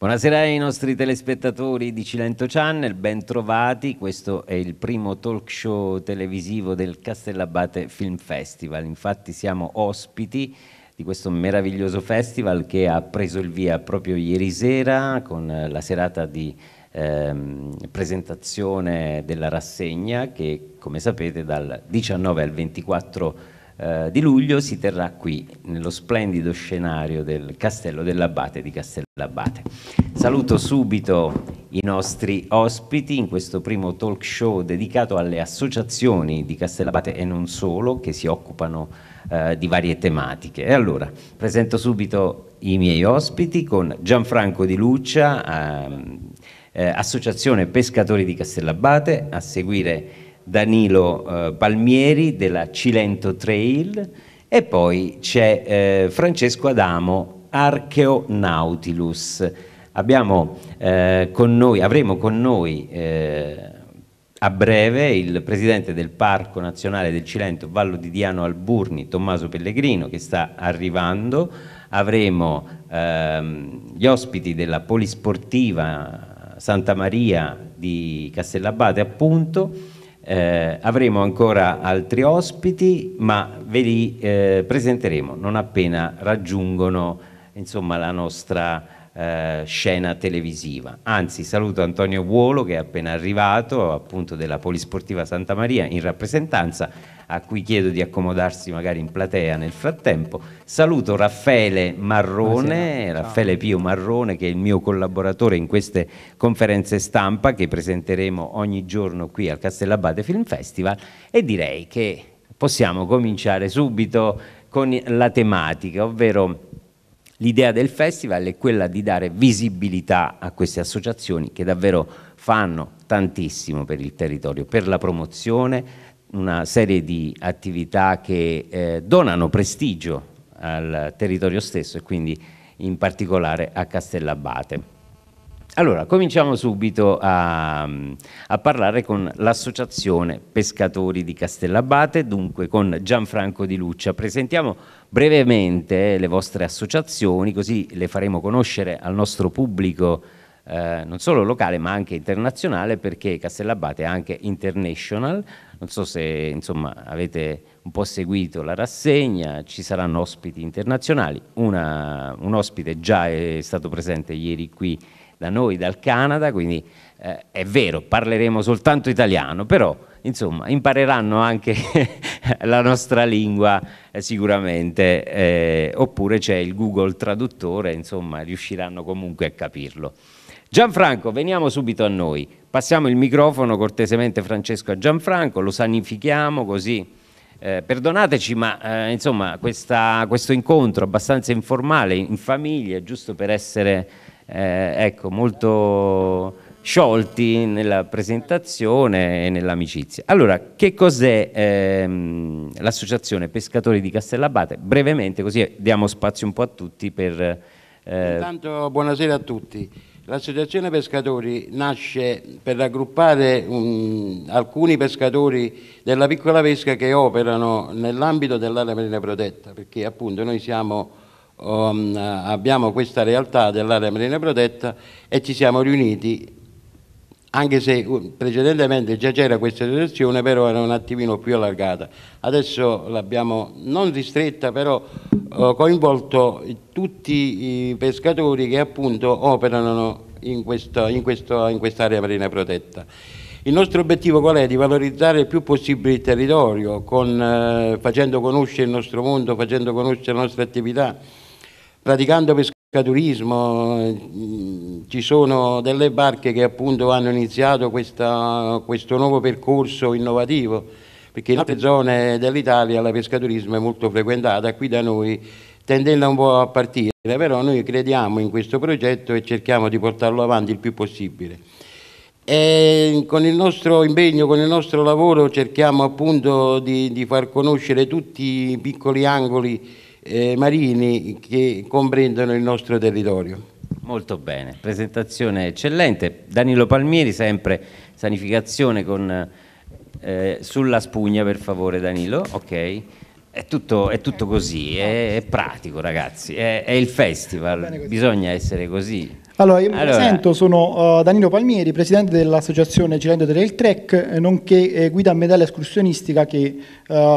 Buonasera ai nostri telespettatori di Cilento Channel, bentrovati. Questo è il primo talk show televisivo del Castellabate Film Festival. Infatti siamo ospiti di questo meraviglioso festival che ha preso il via proprio ieri sera con la serata di ehm, presentazione della rassegna che, come sapete, dal 19 al 24 eh, di luglio si terrà qui, nello splendido scenario del Castello dell'Abbate di Castellabate. Saluto subito i nostri ospiti in questo primo talk show dedicato alle associazioni di Castellabate e non solo, che si occupano eh, di varie tematiche. E allora, presento subito i miei ospiti con Gianfranco Di Luccia, ehm, eh, Associazione Pescatori di Castellabate, a seguire Danilo eh, Palmieri della Cilento Trail e poi c'è eh, Francesco Adamo, Archeo Nautilus. Abbiamo, eh, con noi, avremo con noi eh, a breve il presidente del Parco Nazionale del Cilento, Vallo di Diano Alburni, Tommaso Pellegrino, che sta arrivando. Avremo ehm, gli ospiti della Polisportiva Santa Maria di Castellabate, appunto, eh, avremo ancora altri ospiti, ma ve li eh, presenteremo non appena raggiungono insomma, la nostra eh, scena televisiva. Anzi, saluto Antonio Vuolo che è appena arrivato, appunto della Polisportiva Santa Maria in rappresentanza, a cui chiedo di accomodarsi magari in platea nel frattempo. Saluto Raffaele Marrone, Raffaele Pio Marrone che è il mio collaboratore in queste conferenze stampa che presenteremo ogni giorno qui al Castellabate Film Festival e direi che possiamo cominciare subito con la tematica, ovvero L'idea del festival è quella di dare visibilità a queste associazioni che davvero fanno tantissimo per il territorio, per la promozione, una serie di attività che eh, donano prestigio al territorio stesso e quindi in particolare a Castellabate. Allora, cominciamo subito a, a parlare con l'associazione Pescatori di Castellabate, dunque con Gianfranco Di Luccia. Presentiamo brevemente eh, le vostre associazioni, così le faremo conoscere al nostro pubblico eh, non solo locale ma anche internazionale perché Castellabate è anche international, non so se insomma, avete un po' seguito la rassegna, ci saranno ospiti internazionali, Una, un ospite già è stato presente ieri qui da noi, dal Canada, quindi eh, è vero, parleremo soltanto italiano, però insomma impareranno anche la nostra lingua eh, sicuramente, eh, oppure c'è il Google traduttore, insomma riusciranno comunque a capirlo. Gianfranco, veniamo subito a noi, passiamo il microfono cortesemente Francesco a Gianfranco, lo sanifichiamo così. Eh, perdonateci, ma eh, insomma questa, questo incontro abbastanza informale in famiglia, giusto per essere eh, ecco, molto sciolti nella presentazione e nell'amicizia. Allora, che cos'è ehm, l'associazione Pescatori di Castellabate? Brevemente, così diamo spazio un po' a tutti per... Eh... Intanto buonasera a tutti. L'associazione Pescatori nasce per raggruppare um, alcuni pescatori della piccola pesca che operano nell'ambito dell'area marina protetta, perché appunto noi siamo Um, abbiamo questa realtà dell'area marina protetta e ci siamo riuniti anche se uh, precedentemente già c'era questa selezione, però era un attimino più allargata. Adesso l'abbiamo non ristretta, però eh, coinvolto tutti i pescatori che appunto operano in, quest'area marina protetta. Il nostro obiettivo qual è? Di valorizzare il più possibile il territorio, con, eh, facendo conoscere il nostro mondo, facendo conoscere le nostre attività, praticando pescatori turismo, mm, ci sono delle barche che appunto hanno iniziato questa, questo nuovo percorso innovativo, perché in altre zone dell'Italia la pescaturismo è molto frequentata, qui da noi tendendo un po' a partire, però noi crediamo in questo progetto e cerchiamo di portarlo avanti il più possibile. E con il nostro impegno, con il nostro lavoro cerchiamo appunto di, di far conoscere tutti i piccoli angoli eh, marini che comprendono il nostro territorio. Molto bene, presentazione eccellente. Danilo Palmieri, sempre sanificazione con, eh, sulla spugna, per favore Danilo. Ok. È tutto, è tutto così, è, è, pratico ragazzi, è, è il festival, bisogna essere così. Allora, io mi allora. presento, sono uh, Danilo Palmieri, presidente dell'associazione Cilento del Trek, eh, nonché eh, guida a medaglia escursionistica che, uh,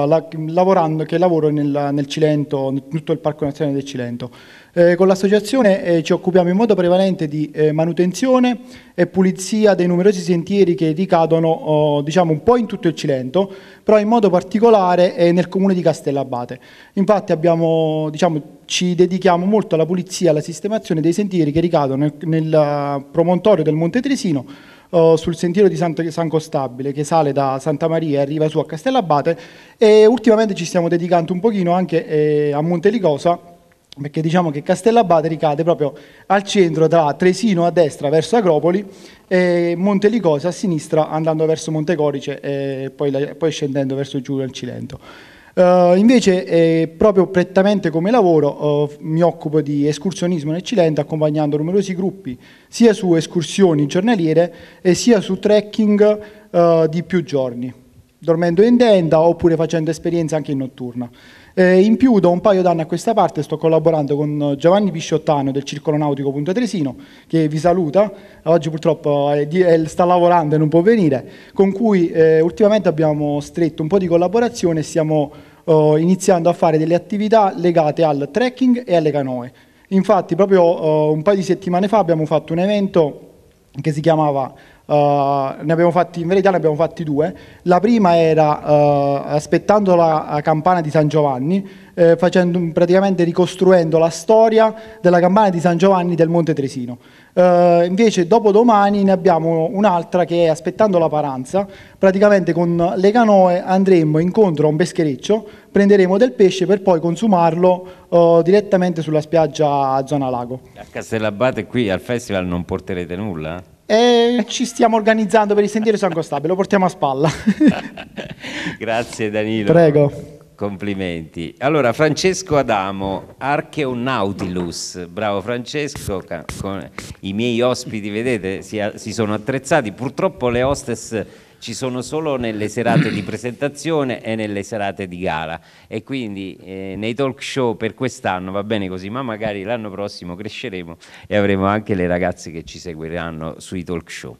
la, lavorando, che lavoro nel, nel Cilento, in tutto il Parco Nazionale del Cilento. Eh, con l'associazione eh, ci occupiamo in modo prevalente di eh, manutenzione e pulizia dei numerosi sentieri che ricadono oh, diciamo, un po' in tutto il Cilento, però in modo particolare eh, nel comune di Castellabate. Infatti abbiamo, diciamo, ci dedichiamo molto alla pulizia e alla sistemazione dei sentieri che ricadono nel, nel eh, promontorio del Monte Tresino, oh, sul sentiero di San Costabile che sale da Santa Maria e arriva su a Castellabate e ultimamente ci stiamo dedicando un pochino anche eh, a Montelicosa perché diciamo che Castellabate ricade proprio al centro tra Tresino a destra verso Acropoli e Montelicosa a sinistra andando verso Montecorice e poi, poi scendendo verso giù al Cilento. Uh, invece eh, proprio prettamente come lavoro uh, mi occupo di escursionismo nel Cilento accompagnando numerosi gruppi sia su escursioni giornaliere e sia su trekking uh, di più giorni, dormendo in tenda oppure facendo esperienze anche in notturna. Eh, in più da un paio d'anni a questa parte sto collaborando con Giovanni Pisciottano del Circolo Nautico Punto Tresino, che vi saluta, oggi purtroppo è, è, sta lavorando e non può venire, con cui eh, ultimamente abbiamo stretto un po' di collaborazione e stiamo oh, iniziando a fare delle attività legate al trekking e alle canoe. Infatti proprio oh, un paio di settimane fa abbiamo fatto un evento che si chiamava eh, ne abbiamo fatti, in verità ne abbiamo fatti due. La prima era eh, aspettando la campana di San Giovanni, eh, facendo, praticamente ricostruendo la storia della campana di San Giovanni del Monte Tresino. Uh, invece dopo domani ne abbiamo un'altra che è aspettando la paranza, praticamente con le canoe andremo incontro a un peschereccio, prenderemo del pesce per poi consumarlo uh, direttamente sulla spiaggia a zona lago. A Castellabate qui al festival non porterete nulla? E ci stiamo organizzando per il sentiero San Costabile, lo portiamo a spalla. Grazie Danilo. Prego. Complimenti. Allora, Francesco Adamo, Archeonautilus. Bravo Francesco, con i miei ospiti, vedete, si, si sono attrezzati. Purtroppo le hostess ci sono solo nelle serate di presentazione e nelle serate di gara e quindi eh, nei talk show per quest'anno va bene così, ma magari l'anno prossimo cresceremo e avremo anche le ragazze che ci seguiranno sui talk show.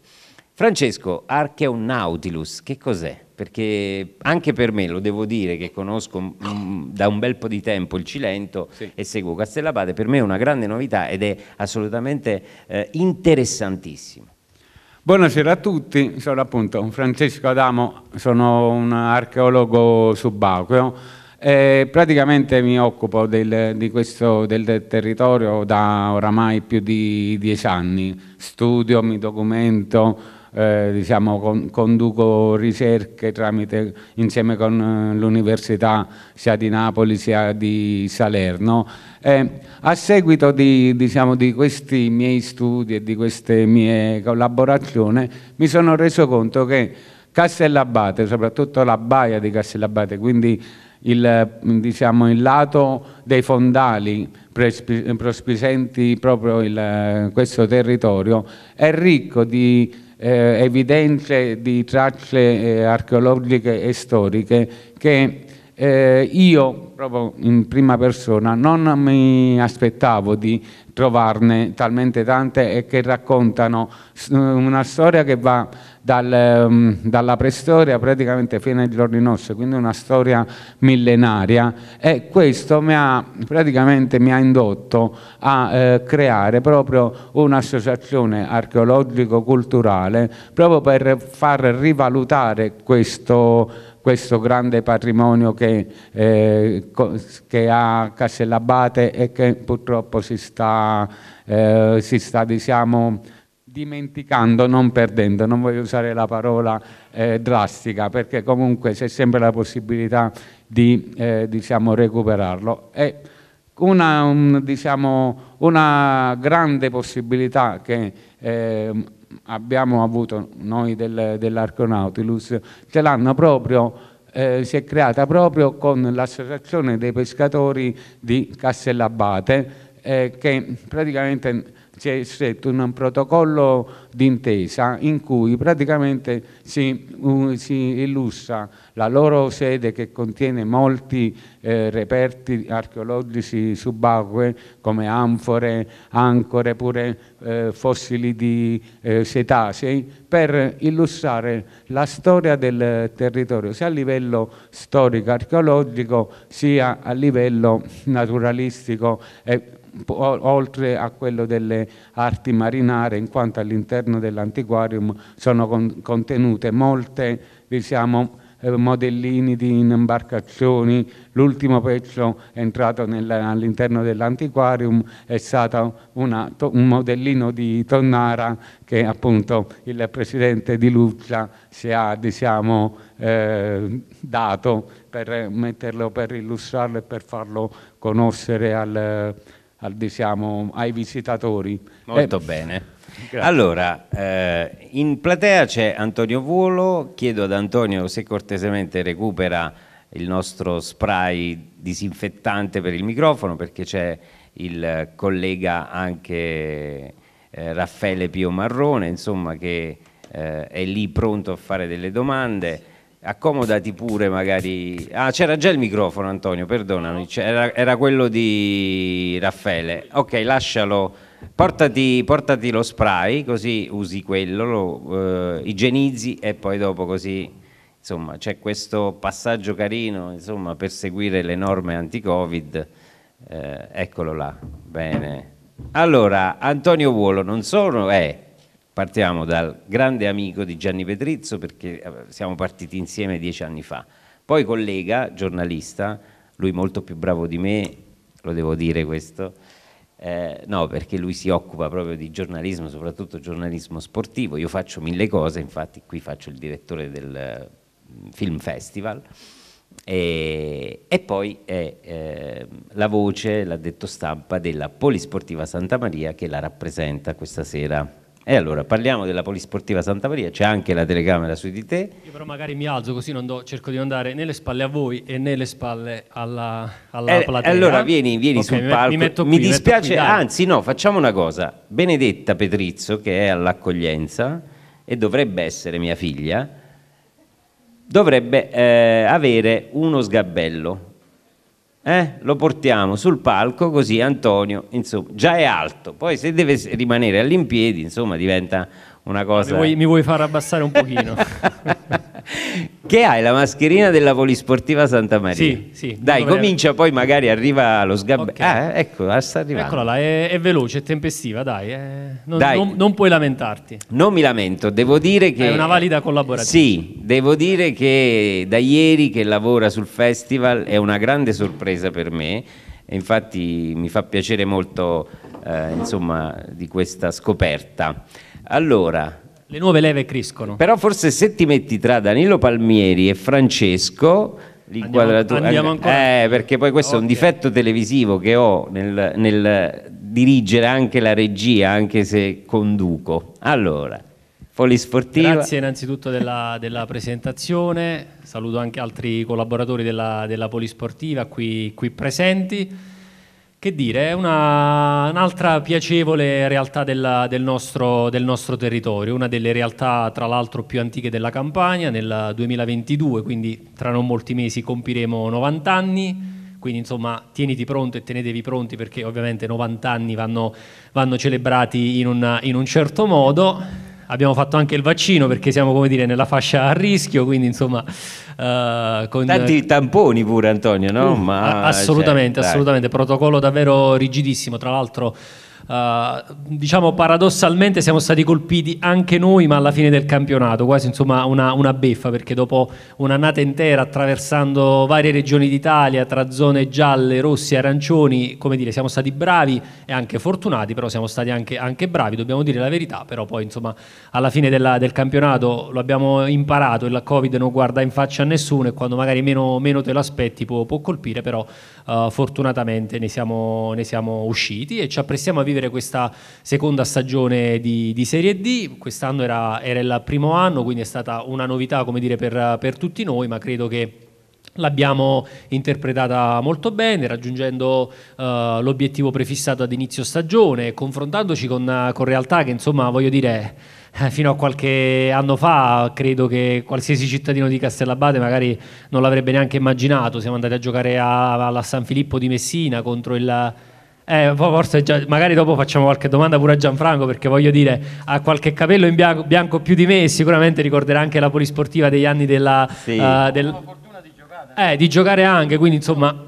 Francesco, Archeon Nautilus, che cos'è? Perché anche per me, lo devo dire, che conosco mm, da un bel po' di tempo il Cilento sì. e seguo Castellabate, per me è una grande novità ed è assolutamente eh, interessantissima. Buonasera a tutti, sono appunto Francesco Adamo, sono un archeologo subacqueo e praticamente mi occupo del, di questo, del territorio da oramai più di dieci anni, studio, mi documento, eh, diciamo, con, conduco ricerche tramite, insieme con eh, l'Università sia di Napoli sia di Salerno eh, a seguito di, diciamo, di, questi miei studi e di queste mie collaborazioni mi sono reso conto che Castellabate, soprattutto la baia di Castellabate, quindi il, diciamo, il lato dei fondali prospicenti proprio il, questo territorio, è ricco di eh, evidenze, di tracce eh, archeologiche e storiche che eh, io, proprio in prima persona, non mi aspettavo di trovarne talmente tante e che raccontano una storia che va dal, mm, dalla preistoria praticamente fino ai giorni nostri, quindi una storia millenaria e questo mi ha, praticamente mi ha indotto a eh, creare proprio un'associazione archeologico-culturale proprio per far rivalutare questo questo grande patrimonio che, eh, che ha Castellabate e che purtroppo si sta, eh, si sta diciamo, dimenticando, non perdendo, non voglio usare la parola eh, drastica, perché comunque c'è sempre la possibilità di eh, diciamo, recuperarlo. E, una, un, diciamo, una, grande possibilità che eh, abbiamo avuto noi del, dell'Arco ce l'hanno proprio eh, si è creata proprio con l'associazione dei pescatori di Castellabate eh, che praticamente si è stretto un protocollo d'intesa in cui praticamente si, uh, si, illustra la loro sede che contiene molti eh, reperti archeologici subacquei come anfore, ancore, pure eh, fossili di eh, cetacei per illustrare la storia del territorio sia a livello storico-archeologico sia a livello naturalistico e oltre a quello delle arti marinare in quanto all'interno all'interno dell'antiquarium sono con contenute molte diciamo, eh, modellini di imbarcazioni, l'ultimo pezzo entrato all'interno dell'antiquarium è stato una, un modellino di Tonnara che appunto il presidente di Luccia si ha diciamo, eh, dato per metterlo, per illustrarlo e per farlo conoscere al, al, diciamo, ai visitatori. Molto eh, bene. Grazie. Allora, eh, in platea c'è Antonio Vuolo, chiedo ad Antonio se cortesemente recupera il nostro spray disinfettante per il microfono perché c'è il collega anche eh, Raffaele Pio Marrone, insomma, che eh, è lì pronto a fare delle domande. Accomodati pure magari... Ah, c'era già il microfono Antonio, perdonami, era, era quello di Raffaele. Ok, lascialo Portati, portati, lo spray, così usi quello, lo eh, igienizzi e poi dopo così, insomma, c'è questo passaggio carino, insomma, per seguire le norme anti-Covid. Eh, eccolo là, bene. Allora, Antonio Vuolo non solo è, eh, partiamo dal grande amico di Gianni Petrizzo perché eh, siamo partiti insieme dieci anni fa, poi collega, giornalista, lui molto più bravo di me, lo devo dire questo, eh, no, perché lui si occupa proprio di giornalismo, soprattutto giornalismo sportivo. Io faccio mille cose, infatti qui faccio il direttore del mm, Film Festival. E, e poi è eh, la voce, l'ha detto stampa, della Polisportiva Santa Maria che la rappresenta questa sera e allora parliamo della Polisportiva Santa Maria, c'è anche la telecamera su di te. Io però magari mi alzo così do, cerco di andare né le spalle a voi e né le spalle alla, alla eh, platea. Allora vieni, vieni okay, sul palco. Mi, qui, mi dispiace, mi qui, anzi no, facciamo una cosa. Benedetta Petrizzo che è all'accoglienza e dovrebbe essere mia figlia, dovrebbe eh, avere uno sgabello eh? Lo portiamo sul palco così Antonio, insomma, già è alto, poi se deve rimanere all'impiedi, insomma, diventa una cosa... Mi vuoi, mi vuoi far abbassare un pochino? che hai la mascherina della Polisportiva Santa Maria? Sì, sì. Dai, comincia, è... poi magari arriva lo sgabello. Okay. Ah, eh, ecco, ah, sta arrivando. Eccola là, è, è veloce, è tempestiva, dai, è... Eh, non, dai. Non, non, puoi lamentarti. Non mi lamento, devo dire che... È una valida collaborazione. Sì, devo dire che da ieri che lavora sul festival è una grande sorpresa per me. E infatti mi fa piacere molto eh, insomma, di questa scoperta. Allora, le nuove leve crescono. Però forse se ti metti tra Danilo Palmieri e Francesco l'inquadratura andiamo, andiamo eh, eh, perché poi questo okay. è un difetto televisivo che ho nel, nel, dirigere anche la regia, anche se conduco. Allora, Folli Sportiva. Grazie innanzitutto della, della presentazione, saluto anche altri collaboratori della, della Polisportiva qui, qui presenti. Che dire, è un'altra piacevole realtà della, del, nostro, del, nostro, territorio, una delle realtà tra l'altro più antiche della Campania, nel 2022, quindi tra non molti mesi compiremo 90 anni, quindi insomma tieniti pronto e tenetevi pronti perché ovviamente 90 anni vanno, vanno celebrati in un, in un certo modo abbiamo fatto anche il vaccino perché siamo come dire nella fascia a rischio, quindi insomma... Uh, con... Tanti tamponi pure Antonio, no? Uh, Ma, assolutamente, cioè, assolutamente, protocollo davvero rigidissimo, tra l'altro... Uh, diciamo paradossalmente siamo stati colpiti anche noi ma alla fine del campionato quasi insomma una, una beffa perché dopo un'annata intera attraversando varie regioni d'Italia tra zone gialle, rosse, arancioni come dire siamo stati bravi e anche fortunati però siamo stati anche, anche bravi dobbiamo dire la verità però poi insomma alla fine della, del campionato lo abbiamo imparato il covid non guarda in faccia a nessuno e quando magari meno, meno te lo aspetti può, può colpire però uh, fortunatamente ne siamo, ne siamo usciti e ci apprestiamo a vivere vivere questa seconda stagione di, di Serie D, quest'anno era, era, il primo anno, quindi è stata una novità come dire, per, per tutti noi, ma credo che L'abbiamo interpretata molto bene, raggiungendo uh, l'obiettivo prefissato ad inizio stagione, confrontandoci con, con realtà che, insomma, voglio dire, eh, fino a qualche anno fa credo che qualsiasi cittadino di Castellabate magari non l'avrebbe neanche immaginato. Siamo andati a giocare alla San Filippo di Messina contro il eh, forse già, magari dopo facciamo qualche domanda pure a Gianfranco perché voglio dire ha qualche capello in bianco, bianco più di me e sicuramente ricorderà anche la polisportiva degli anni della... Sì. Uh, del... fortuna di giocare. Eh, di giocare anche, quindi insomma...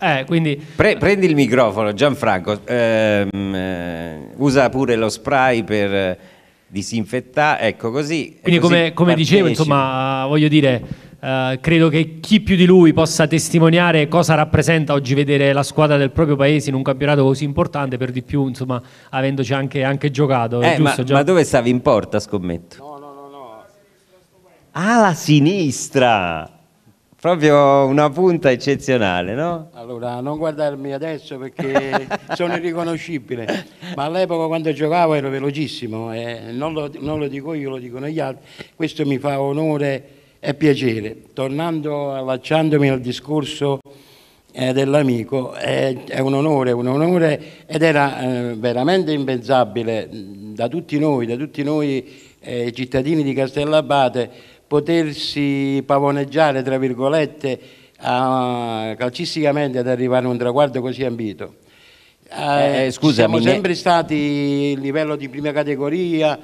Eh, quindi... Pre- prendi il microfono Gianfranco, ehm, eh, usa pure lo spray per disinfettare, ecco così. Quindi così come, come dicevo, insomma, voglio dire eh, credo che chi più di lui possa testimoniare cosa rappresenta oggi vedere la squadra del proprio paese in un campionato così importante, per di più, insomma, avendoci anche, anche giocato. Eh, giusto, ma, ma, dove stavi in porta, scommetto? No, no, no, no. Alla sinistra! Proprio una punta eccezionale, no? Allora, non guardarmi adesso perché sono irriconoscibile, ma all'epoca quando giocavo ero velocissimo, eh, non, lo, non lo dico io, lo dicono gli altri, questo mi fa onore è piacere. Tornando, allacciandomi al discorso eh, dell'amico, è, è, un onore, un onore ed era eh, veramente impensabile da tutti noi, da tutti noi eh, cittadini di Castellabate, potersi pavoneggiare, tra virgolette, a, calcisticamente ad arrivare a un traguardo così ambito. Eh, eh, eh scusami, siamo sempre stati a livello di prima categoria,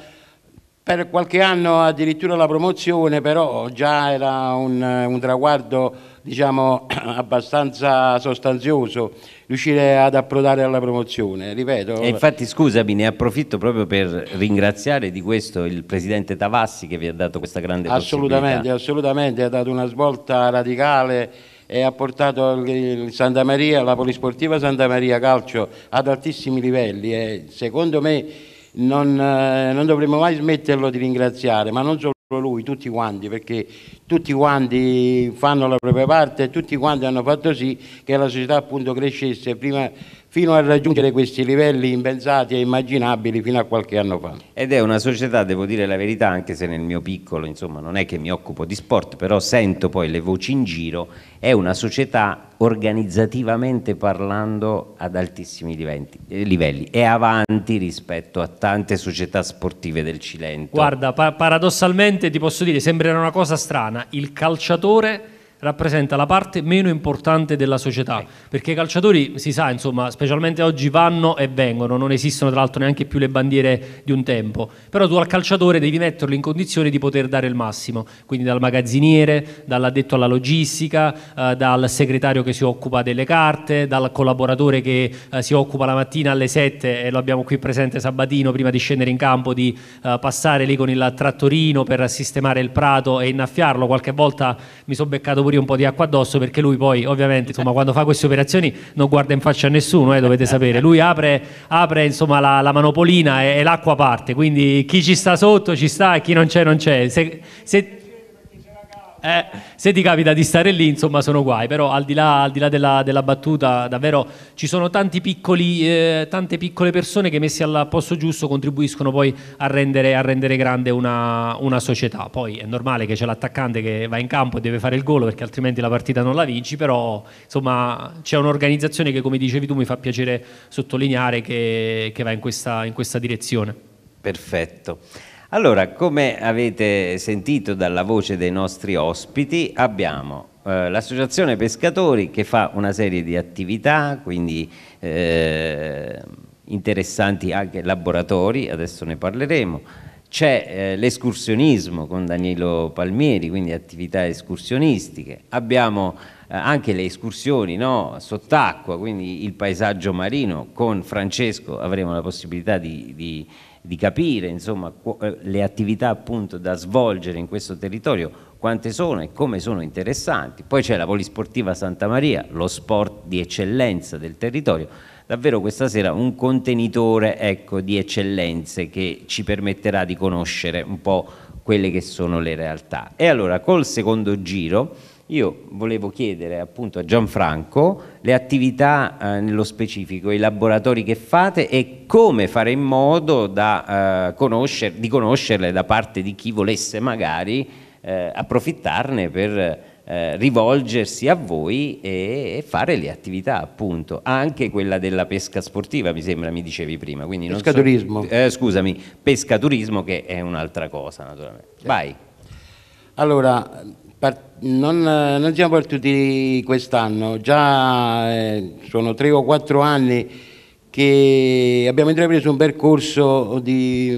per qualche anno addirittura la promozione, però già era un, un traguardo diciamo, abbastanza sostanzioso riuscire ad approdare alla promozione, ripeto. E infatti scusami, ne approfitto proprio per ringraziare di questo il presidente Tavassi che vi ha dato questa grande assolutamente, Assolutamente, ha dato una svolta radicale e ha portato Santa Maria, la polisportiva Santa Maria Calcio ad altissimi livelli e secondo me non, eh, non dovremmo mai smetterlo di ringraziare, ma non solo lui, tutti quanti, perché tutti quanti fanno la propria parte, tutti quanti hanno fatto sì che la società appunto crescesse prima, fino a raggiungere questi livelli impensati e immaginabili fino a qualche anno fa. Ed è una società, devo dire la verità, anche se nel mio piccolo, insomma, non è che mi occupo di sport, però sento poi le voci in giro, è una società organizzativamente parlando ad altissimi eh, livelli, è avanti rispetto a tante società sportive del Cilento. Guarda, pa paradossalmente ti posso dire, sembrerà una cosa strana, il calciatore rappresenta la parte meno importante della società, okay. perché i calciatori, si sa, insomma, specialmente oggi vanno e vengono, non esistono tra l'altro neanche più le bandiere di un tempo, però tu al calciatore devi metterlo in condizione di poter dare il massimo, quindi dal magazziniere, dall'addetto alla logistica, eh, dal segretario che si occupa delle carte, dal collaboratore che eh, si occupa la mattina alle 7 e lo abbiamo qui presente Sabatino prima di scendere in campo, di eh, passare lì con il trattorino per sistemare il prato e innaffiarlo, qualche volta mi sono beccato pure pure un po' di acqua addosso perché lui poi ovviamente insomma, quando fa queste operazioni non guarda in faccia a nessuno, eh, dovete sapere, lui apre, apre insomma, la, la, manopolina e, e l'acqua parte, quindi chi ci sta sotto ci sta e chi non c'è non c'è. Se, se eh, se ti capita di stare lì, insomma, sono guai. Però al di là, al di là della, della, battuta, davvero ci sono piccoli, eh, tante piccole persone che messi al posto giusto contribuiscono poi a rendere, a rendere grande una, una, società. Poi è normale che c'è l'attaccante che va in campo e deve fare il gol perché altrimenti la partita non la vinci. Però insomma c'è un'organizzazione che, come dicevi tu, mi fa piacere sottolineare che, che va in questa, in questa direzione. Perfetto. Allora, come avete sentito dalla voce dei nostri ospiti, abbiamo eh, l'associazione pescatori che fa una serie di attività, quindi eh, interessanti anche laboratori, adesso ne parleremo, c'è eh, l'escursionismo con Danilo Palmieri, quindi attività escursionistiche, abbiamo eh, anche le escursioni no? sott'acqua, quindi il paesaggio marino, con Francesco avremo la possibilità di, di di capire insomma, eh, le attività appunto da svolgere in questo territorio, quante sono e come sono interessanti. Poi c'è la Polisportiva Santa Maria, lo sport di eccellenza del territorio. Davvero questa sera un contenitore ecco, di eccellenze che ci permetterà di conoscere un po' quelle che sono le realtà. E allora col secondo giro io volevo chiedere appunto a Gianfranco le attività eh, nello specifico, i laboratori che fate e come fare in modo da, eh, conoscer di conoscerle da parte di chi volesse magari eh, approfittarne per eh, rivolgersi a voi e, e, fare le attività appunto, anche quella della pesca sportiva mi sembra mi dicevi prima. Quindi pescaturismo. So, eh, scusami, pescaturismo che è un'altra cosa naturalmente. Certo. Vai. Allora, non, eh, non siamo partiti quest'anno, già eh, sono tre o quattro anni che abbiamo intrapreso un percorso di,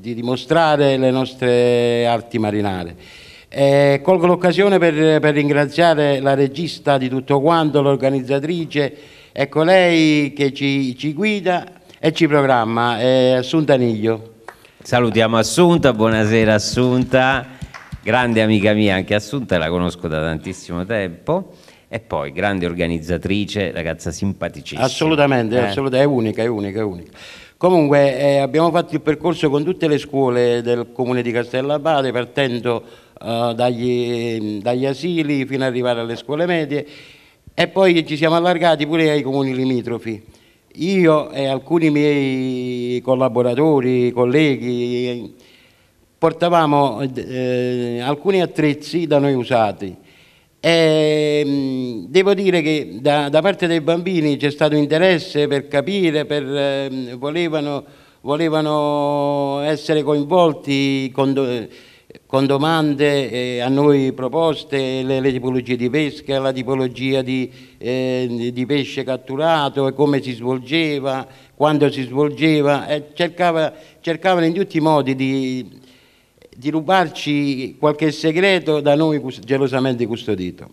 di dimostrare le nostre arti marinare. Eh, colgo l'occasione per, per, ringraziare la regista di tutto quanto, l'organizzatrice, ecco lei che ci, ci guida e ci programma, eh, Assunta Niglio. Salutiamo Assunta, buonasera Assunta grande amica mia anche Assunta, la conosco da tantissimo tempo. E poi, grande organizzatrice, ragazza simpaticissima. Assolutamente, eh? assolutamente, è unica, è unica, è unica. Comunque eh, abbiamo fatto il percorso con tutte le scuole del comune di Castellabate, partendo eh, dagli, dagli, asili fino ad arrivare alle scuole medie e poi ci siamo allargati pure ai comuni limitrofi. Io e alcuni miei collaboratori, colleghi, portavamo eh, alcuni attrezzi da noi usati. E, mm, devo dire che da, da parte dei bambini c'è stato interesse per capire, per, eh, volevano, volevano, essere coinvolti con, do, con domande eh, a noi proposte, le, le, tipologie di pesca, la tipologia di, eh, di pesce catturato come si svolgeva, quando si svolgeva, cercava, cercavano in tutti i modi di di rubarci qualche segreto da noi gelosamente custodito.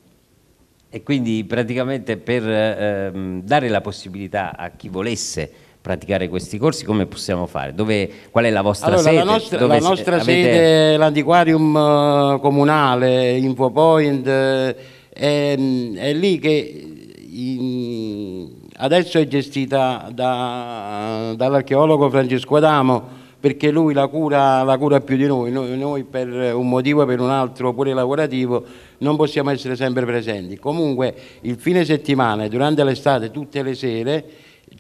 E quindi praticamente per ehm, dare la possibilità a chi volesse praticare questi corsi, come possiamo fare? Dove, qual è la vostra allora, sede? La nostra, Dove la nostra avete... sede è l'antiquarium eh, comunale, Infopoint, eh, è, è, lì che in, adesso è gestita da, dall'archeologo Francesco Adamo, perché lui la cura, la cura più di noi. noi, noi per un motivo o per un altro, pure lavorativo, non possiamo essere sempre presenti. Comunque il fine settimana e durante l'estate, tutte le sere,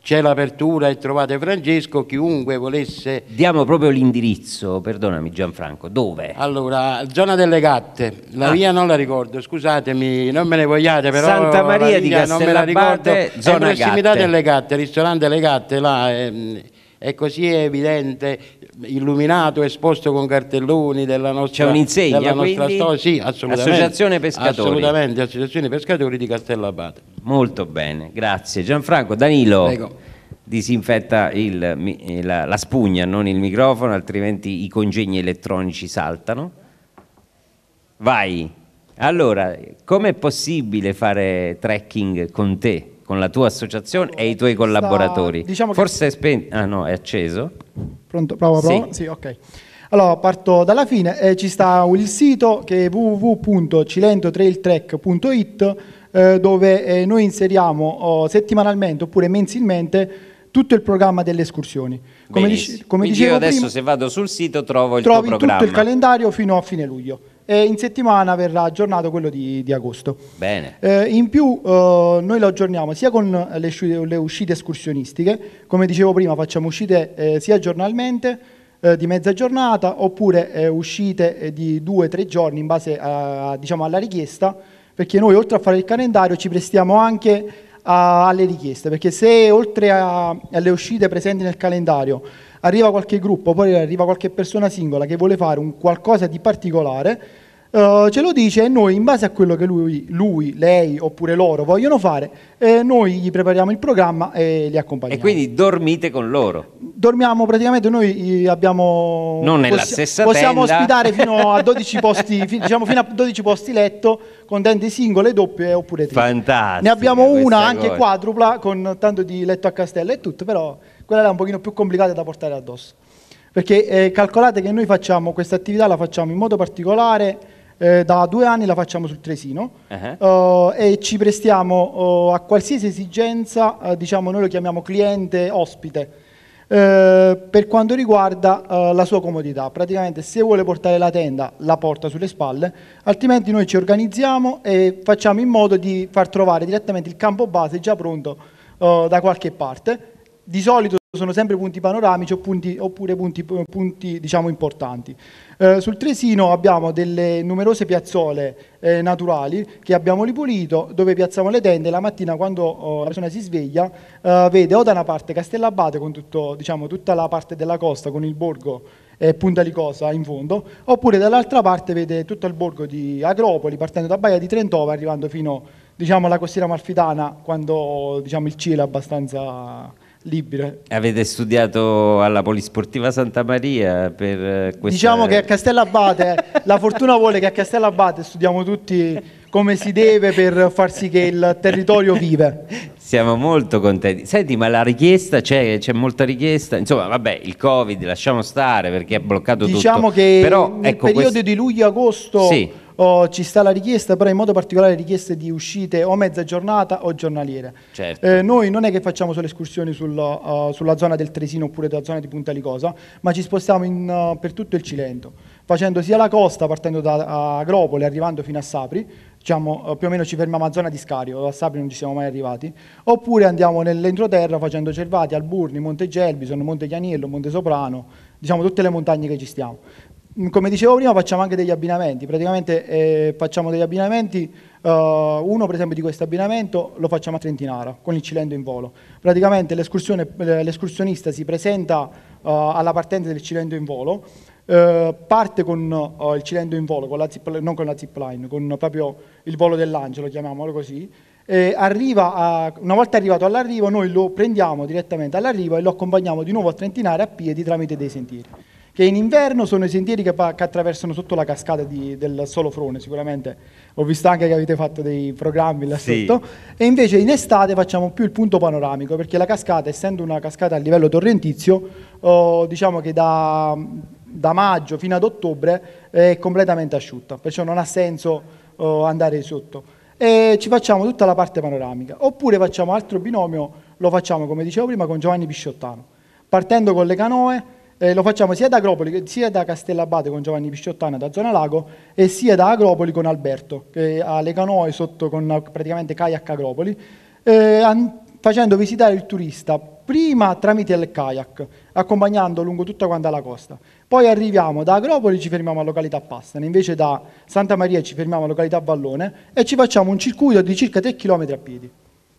c'è l'apertura e trovate Francesco, chiunque volesse... Diamo proprio l'indirizzo, perdonami Gianfranco, dove? Allora, zona delle gatte, la ah. via non la ricordo, scusatemi, non me ne vogliate però... Santa Maria di Castellabate, non me la ricordo, zona in prossimità delle gatte, ristorante delle gatte, là... Ehm, è così evidente, illuminato, esposto con cartelloni della nostra, C'è un'insegna, della nostra storia. Sì, assolutamente. Associazione Pescatori. Assolutamente, Associazione Pescatori di Castellabate. Molto bene, grazie. Gianfranco, Danilo. Prego. Disinfetta il, eh, la, la spugna, non il microfono, altrimenti i congegni elettronici saltano. Vai. Allora, com'è possibile fare trekking con te? con la tua associazione e i tuoi collaboratori. Sta, diciamo Forse è spento, ah no, è acceso. Pronto, prova, prova. Sì. sì, ok. Allora, parto dalla fine, eh, ci sta il sito che è www.cilentotrailtrack.it eh, dove eh, noi inseriamo oh, settimanalmente oppure mensilmente tutto il programma delle escursioni. Come, dice, come dicevo io adesso prima, se vado sul sito trovo il programma. trovi tutto il calendario fino a fine luglio e in settimana verrà aggiornato quello di, di agosto. Bene. Eh, in più eh, noi lo aggiorniamo sia con le, le, uscite escursionistiche, come dicevo prima facciamo uscite eh, sia giornalmente eh, di mezza giornata oppure eh, uscite eh, di due o tre giorni in base a, diciamo, alla richiesta, perché noi oltre a fare il calendario ci prestiamo anche a, alle richieste, perché se oltre a, alle uscite presenti nel calendario arriva qualche gruppo, poi arriva qualche persona singola che vuole fare un qualcosa di particolare, eh, ce lo dice e noi in base a quello che lui, lui lei oppure loro vogliono fare, eh, noi gli prepariamo il programma e li accompagniamo. E quindi dormite con loro? Dormiamo praticamente, noi abbiamo... Non nella possi- stessa possiamo tenda. Possiamo ospitare fino a 12 posti, fi- diciamo fino a 12 posti letto con tende singole, doppie oppure tre. Fantastico. Ne abbiamo una anche cosa. quadrupla con tanto di letto a castello e tutto, però... Quella era un pochino più complicata da portare addosso. Perché eh, calcolate che noi facciamo questa attività, la facciamo in modo particolare, eh, da due anni la facciamo sul Tresino uh-huh. eh, e ci prestiamo eh, a qualsiasi esigenza, eh, diciamo noi lo chiamiamo cliente, ospite. Eh, per quanto riguarda eh, la sua comodità. Praticamente se vuole portare la tenda la porta sulle spalle, altrimenti noi ci organizziamo e facciamo in modo di far trovare direttamente il campo base già pronto eh, da qualche parte di solito sono sempre punti panoramici oppure punti, punti diciamo, importanti. Eh, sul Tresino abbiamo delle numerose piazzole eh, naturali che abbiamo ripulito, dove piazziamo le tende la mattina quando oh, la persona si sveglia, eh, vede o da una parte Castellabate con tutto, diciamo, tutta la parte della costa, con il borgo e Punta Licosa in fondo, oppure dall'altra parte vede tutto il borgo di Agropoli partendo da Baia di Trentova arrivando fino diciamo, alla costiera malfitana quando diciamo, il cielo è abbastanza libere. Avete studiato alla Polisportiva Santa Maria per eh, questa... Diciamo che a Castellabate, eh, la fortuna vuole che a Castellabate studiamo tutti come si deve per far sì che il territorio vive. Siamo molto contenti. Senti, ma la richiesta c'è, c'è molta richiesta. Insomma, vabbè, il Covid lasciamo stare perché ha bloccato diciamo tutto. Diciamo che Però, nel ecco, periodo questo... di luglio-agosto sì o ci sta la richiesta, però in modo particolare richieste di uscite o mezza giornata o giornaliere. Certo. Eh, noi non è che facciamo solo escursioni sul, uh, sulla zona del Tresino oppure della zona di Punta Licosa, ma ci spostiamo in, uh, per tutto il Cilento, facendo sia la costa partendo da Agropoli, arrivando fino a Sapri, diciamo, eh, più o meno ci fermiamo a zona di Scario, a Sapri non ci siamo mai arrivati, oppure andiamo nell'entroterra facendo Cervati, Alburni, Monte Gelbison, Monte Chianiello, Monte Soprano, diciamo tutte le montagne che ci stiamo. Mm, come dicevo prima facciamo anche degli abbinamenti, praticamente eh, facciamo degli abbinamenti, uh, uno per esempio di questo abbinamento lo facciamo a Trentinara con il Cilento in volo, praticamente eh, l'escursionista si presenta uh, alla partenza del Cilento in volo, uh, parte con il Cilento in volo, con zip, non con la zipline, con proprio il volo dell'angelo, chiamiamolo così, a, una volta arrivato all'arrivo noi lo prendiamo direttamente all'arrivo e lo accompagniamo di nuovo a Trentinara a piedi tramite dei sentieri che in inverno sono i sentieri che, va, che attraversano sotto la cascata di, del Solofrone, sicuramente ho visto anche che avete fatto dei programmi là sì. sotto, e invece in estate facciamo più il punto panoramico, perché la cascata, essendo una cascata a livello torrentizio, oh, diciamo che da, da, maggio fino ad ottobre è completamente asciutta, perciò non ha senso oh, andare sotto. E ci facciamo tutta la parte panoramica, oppure facciamo altro binomio, lo facciamo come dicevo prima con Giovanni Pisciottano, partendo con le canoe, eh, lo facciamo sia da Agropoli, sia da Castellabate con Giovanni Pisciottana da Zona Lago e sia da Agropoli con Alberto, che ha le canoe sotto con praticamente kayak Agropoli, eh, facendo visitare il turista prima tramite il kayak, accompagnando lungo tutta quanta la costa. Poi arriviamo da Agropoli e ci fermiamo a località Pastana, invece da Santa Maria ci fermiamo a località Vallone e ci facciamo un circuito di circa 3 km a piedi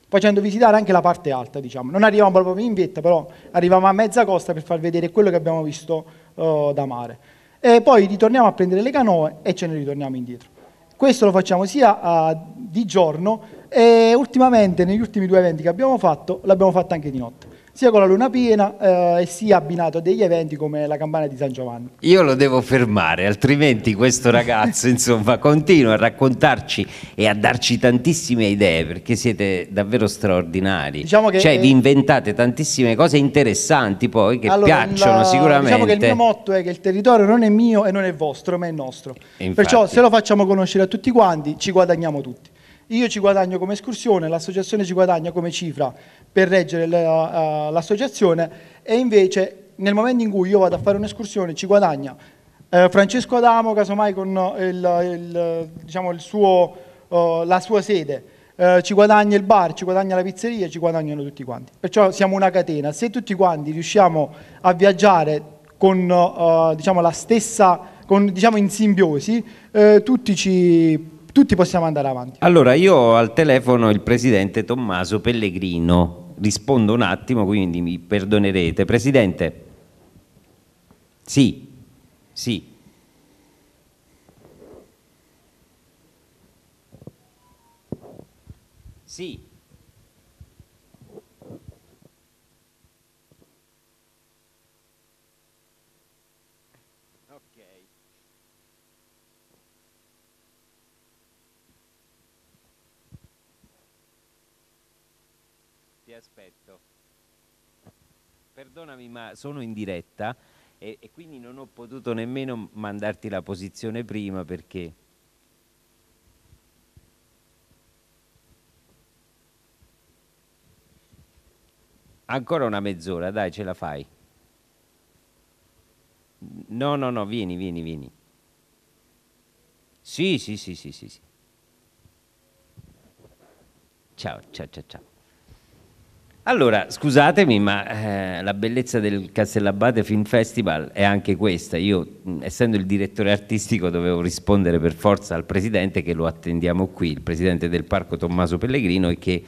facendo visitare anche la parte alta, diciamo. Non arriviamo proprio in vetta, però arriviamo a mezza costa per far vedere quello che abbiamo visto uh, da mare. E poi ritorniamo a prendere le canoe e ce ne ritorniamo indietro. Questo lo facciamo sia uh, di giorno e ultimamente negli ultimi due eventi che abbiamo fatto l'abbiamo fatto anche di notte sia con la luna piena eh, e sia abbinato a degli eventi come la campana di San Giovanni. Io lo devo fermare, altrimenti questo ragazzo insomma, continua a raccontarci e a darci tantissime idee perché siete davvero straordinari. Diciamo che, cioè vi inventate tantissime cose interessanti poi che allora, piacciono la, sicuramente. Diciamo che il mio motto è che il territorio non è mio e non è vostro ma è nostro. Infatti. Perciò se lo facciamo conoscere a tutti quanti ci guadagniamo tutti. Io ci guadagno come escursione, l'associazione ci guadagna come cifra per reggere eh, l'associazione e invece nel momento in cui io vado a fare un'escursione ci guadagna eh, Francesco Adamo, casomai con eh, il, il, diciamo il suo, uh, la sua sede, eh, ci guadagna il bar, ci guadagna la pizzeria, ci guadagnano tutti quanti. Perciò siamo una catena. Se tutti quanti riusciamo a viaggiare con, uh, diciamo, la stessa, con, diciamo, in simbiosi, eh, tutti ci tutti possiamo andare avanti. Allora, io ho al telefono il presidente Tommaso Pellegrino. Rispondo un attimo, quindi mi perdonerete. Presidente. Sì, sì. Sì. perdonami ma sono in diretta e, e quindi non ho potuto nemmeno mandarti la posizione prima perché... Ancora una mezz'ora, dai, ce la fai. No, no, no, vieni, vieni, vieni. Sì, sì, sì, sì, sì. Ciao, ciao, ciao, ciao. Allora, scusatemi, ma eh, la bellezza del Castellabate Film Festival è anche questa. Io, essendo il direttore artistico, dovevo rispondere per forza al presidente, che lo attendiamo qui, il presidente del parco Tommaso Pellegrino, e che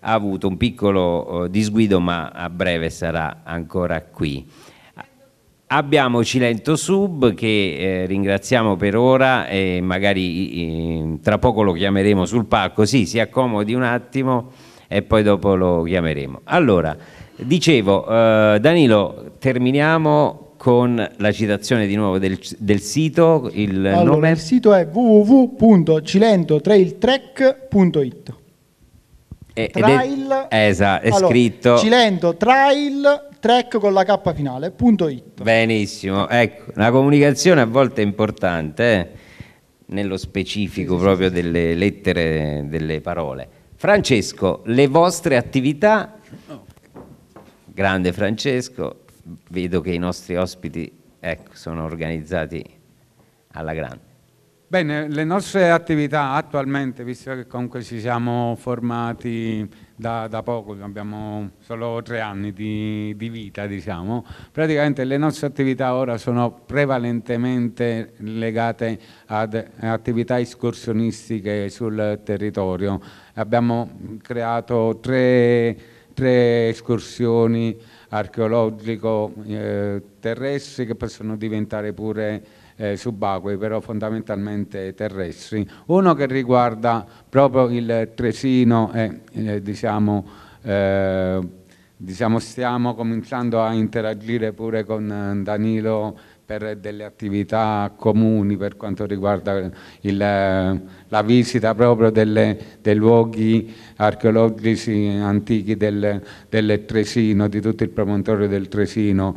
ha avuto un piccolo eh, disguido, ma a breve sarà ancora qui. Abbiamo Cilento Sub che eh, ringraziamo per ora e magari tra poco lo chiameremo sul palco. Sì, si accomodi un attimo e poi dopo lo chiameremo. Allora, dicevo, eh, Danilo, terminiamo con la citazione di nuovo del, del sito. Il, allora, nome... il sito è www.cilentotrailtrek.it e, Trail, è, eh, esatto, è allora, scritto Cilento Trail Track con la K finale, punto it. Benissimo, ecco, la comunicazione a volte è importante, eh? nello specifico sì, proprio sì, delle lettere, delle parole. Francesco, le vostre attività... Grande Francesco, vedo che i nostri ospiti ecco, sono organizzati alla grande. Bene, le nostre attività attualmente, visto che comunque ci siamo formati da, da poco, abbiamo solo tre anni di, di, vita, diciamo, praticamente le nostre attività ora sono prevalentemente legate ad attività escursionistiche sul territorio. Abbiamo creato tre, tre escursioni archeologico-terrestri eh, che possono diventare pure eh, subacquei, però fondamentalmente terrestri. Uno che riguarda proprio il Tresino e eh, eh, diciamo, eh, diciamo stiamo cominciando a interagire pure con eh, Danilo per delle attività comuni per quanto riguarda il, eh, la visita proprio delle, dei luoghi archeologici antichi del, del, Tresino, di tutto il promontorio del Tresino,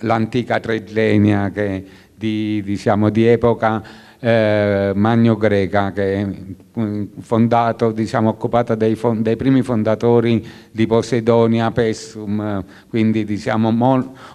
l'antica Treglenia che di, diciamo, di epoca eh, magno-greca, che è fondato, diciamo, occupata dai, dai, primi fondatori di Poseidonia, Pessum, quindi diciamo,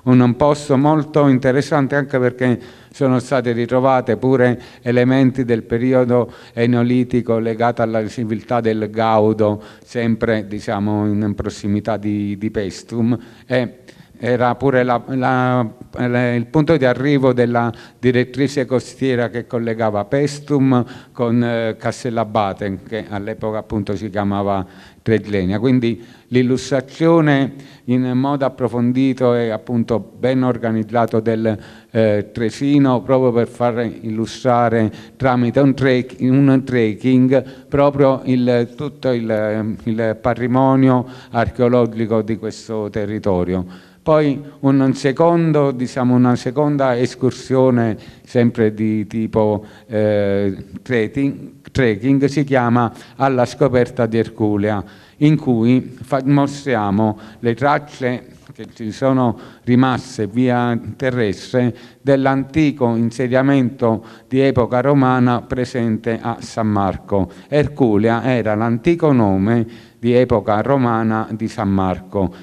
un posto molto interessante anche perché sono state ritrovate pure elementi del periodo enolitico legato alla civiltà del Gaudo, sempre diciamo, in prossimità di, di Pestum. E, era pure la, la, la, il punto di arrivo della direttrice costiera che collegava Pestum con eh, Castellabate, che all'epoca appunto si chiamava Treglenia. Quindi l'illustrazione in modo approfondito e appunto ben organizzato del eh, Tresino proprio per far illustrare tramite un, trekking proprio il, tutto il, il patrimonio archeologico di questo territorio. Poi un secondo, diciamo, una seconda escursione sempre di tipo eh, trekking, trekking, si chiama Alla scoperta di Erculea in cui mostriamo le tracce che ci sono rimaste via terrestre dell'antico insediamento di epoca romana presente a San Marco. Erculea era l'antico nome di epoca romana di San Marco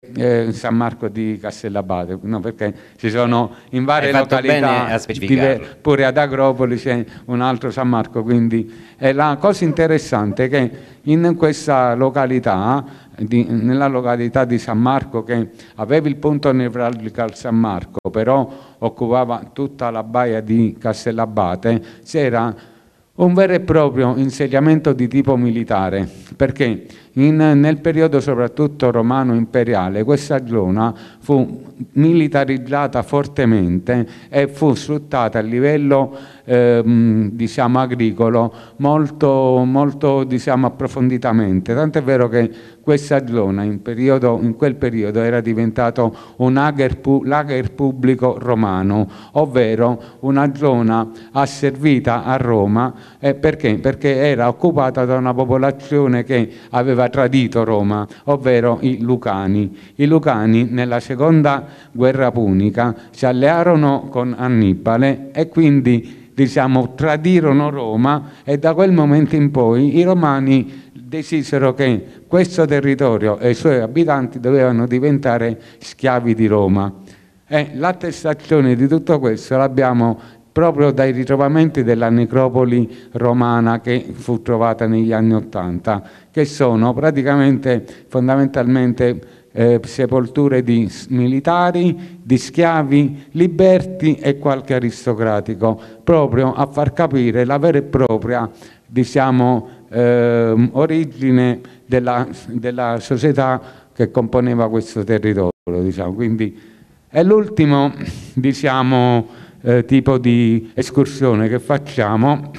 eh, San Marco di Castellabate, no, perché ci sono in varie località, diver- pure ad Agropoli c'è un altro San Marco, quindi eh, la cosa interessante è che in questa località, di, nella località di San Marco che aveva il punto nevralgico al San Marco, però occupava tutta la baia di Castellabate, c'era un vero e proprio insediamento di tipo militare, perché in, nel periodo soprattutto romano-imperiale questa zona fu militarizzata fortemente e fu sfruttata a livello ehm, diciamo, agricolo molto, molto diciamo, approfonditamente, tant'è vero che questa zona in, periodo, in quel periodo era diventata un ager, pu, lager pubblico romano, ovvero una zona asservita a Roma eh, perché? perché era occupata da una popolazione che aveva tradito Roma, ovvero i Lucani. I Lucani nella seconda guerra punica si allearono con Annibale e quindi diciamo, tradirono Roma e da quel momento in poi i romani decisero che questo territorio e i suoi abitanti dovevano diventare schiavi di Roma. E l'attestazione di tutto questo l'abbiamo proprio dai ritrovamenti della necropoli romana che fu trovata negli anni Ottanta, che sono praticamente fondamentalmente eh, sepolture di militari, di schiavi, liberti e qualche aristocratico, proprio a far capire la vera e propria diciamo, eh, origine della, della, società che componeva questo territorio. Diciamo. Quindi, è l'ultimo diciamo, eh, tipo di escursione che facciamo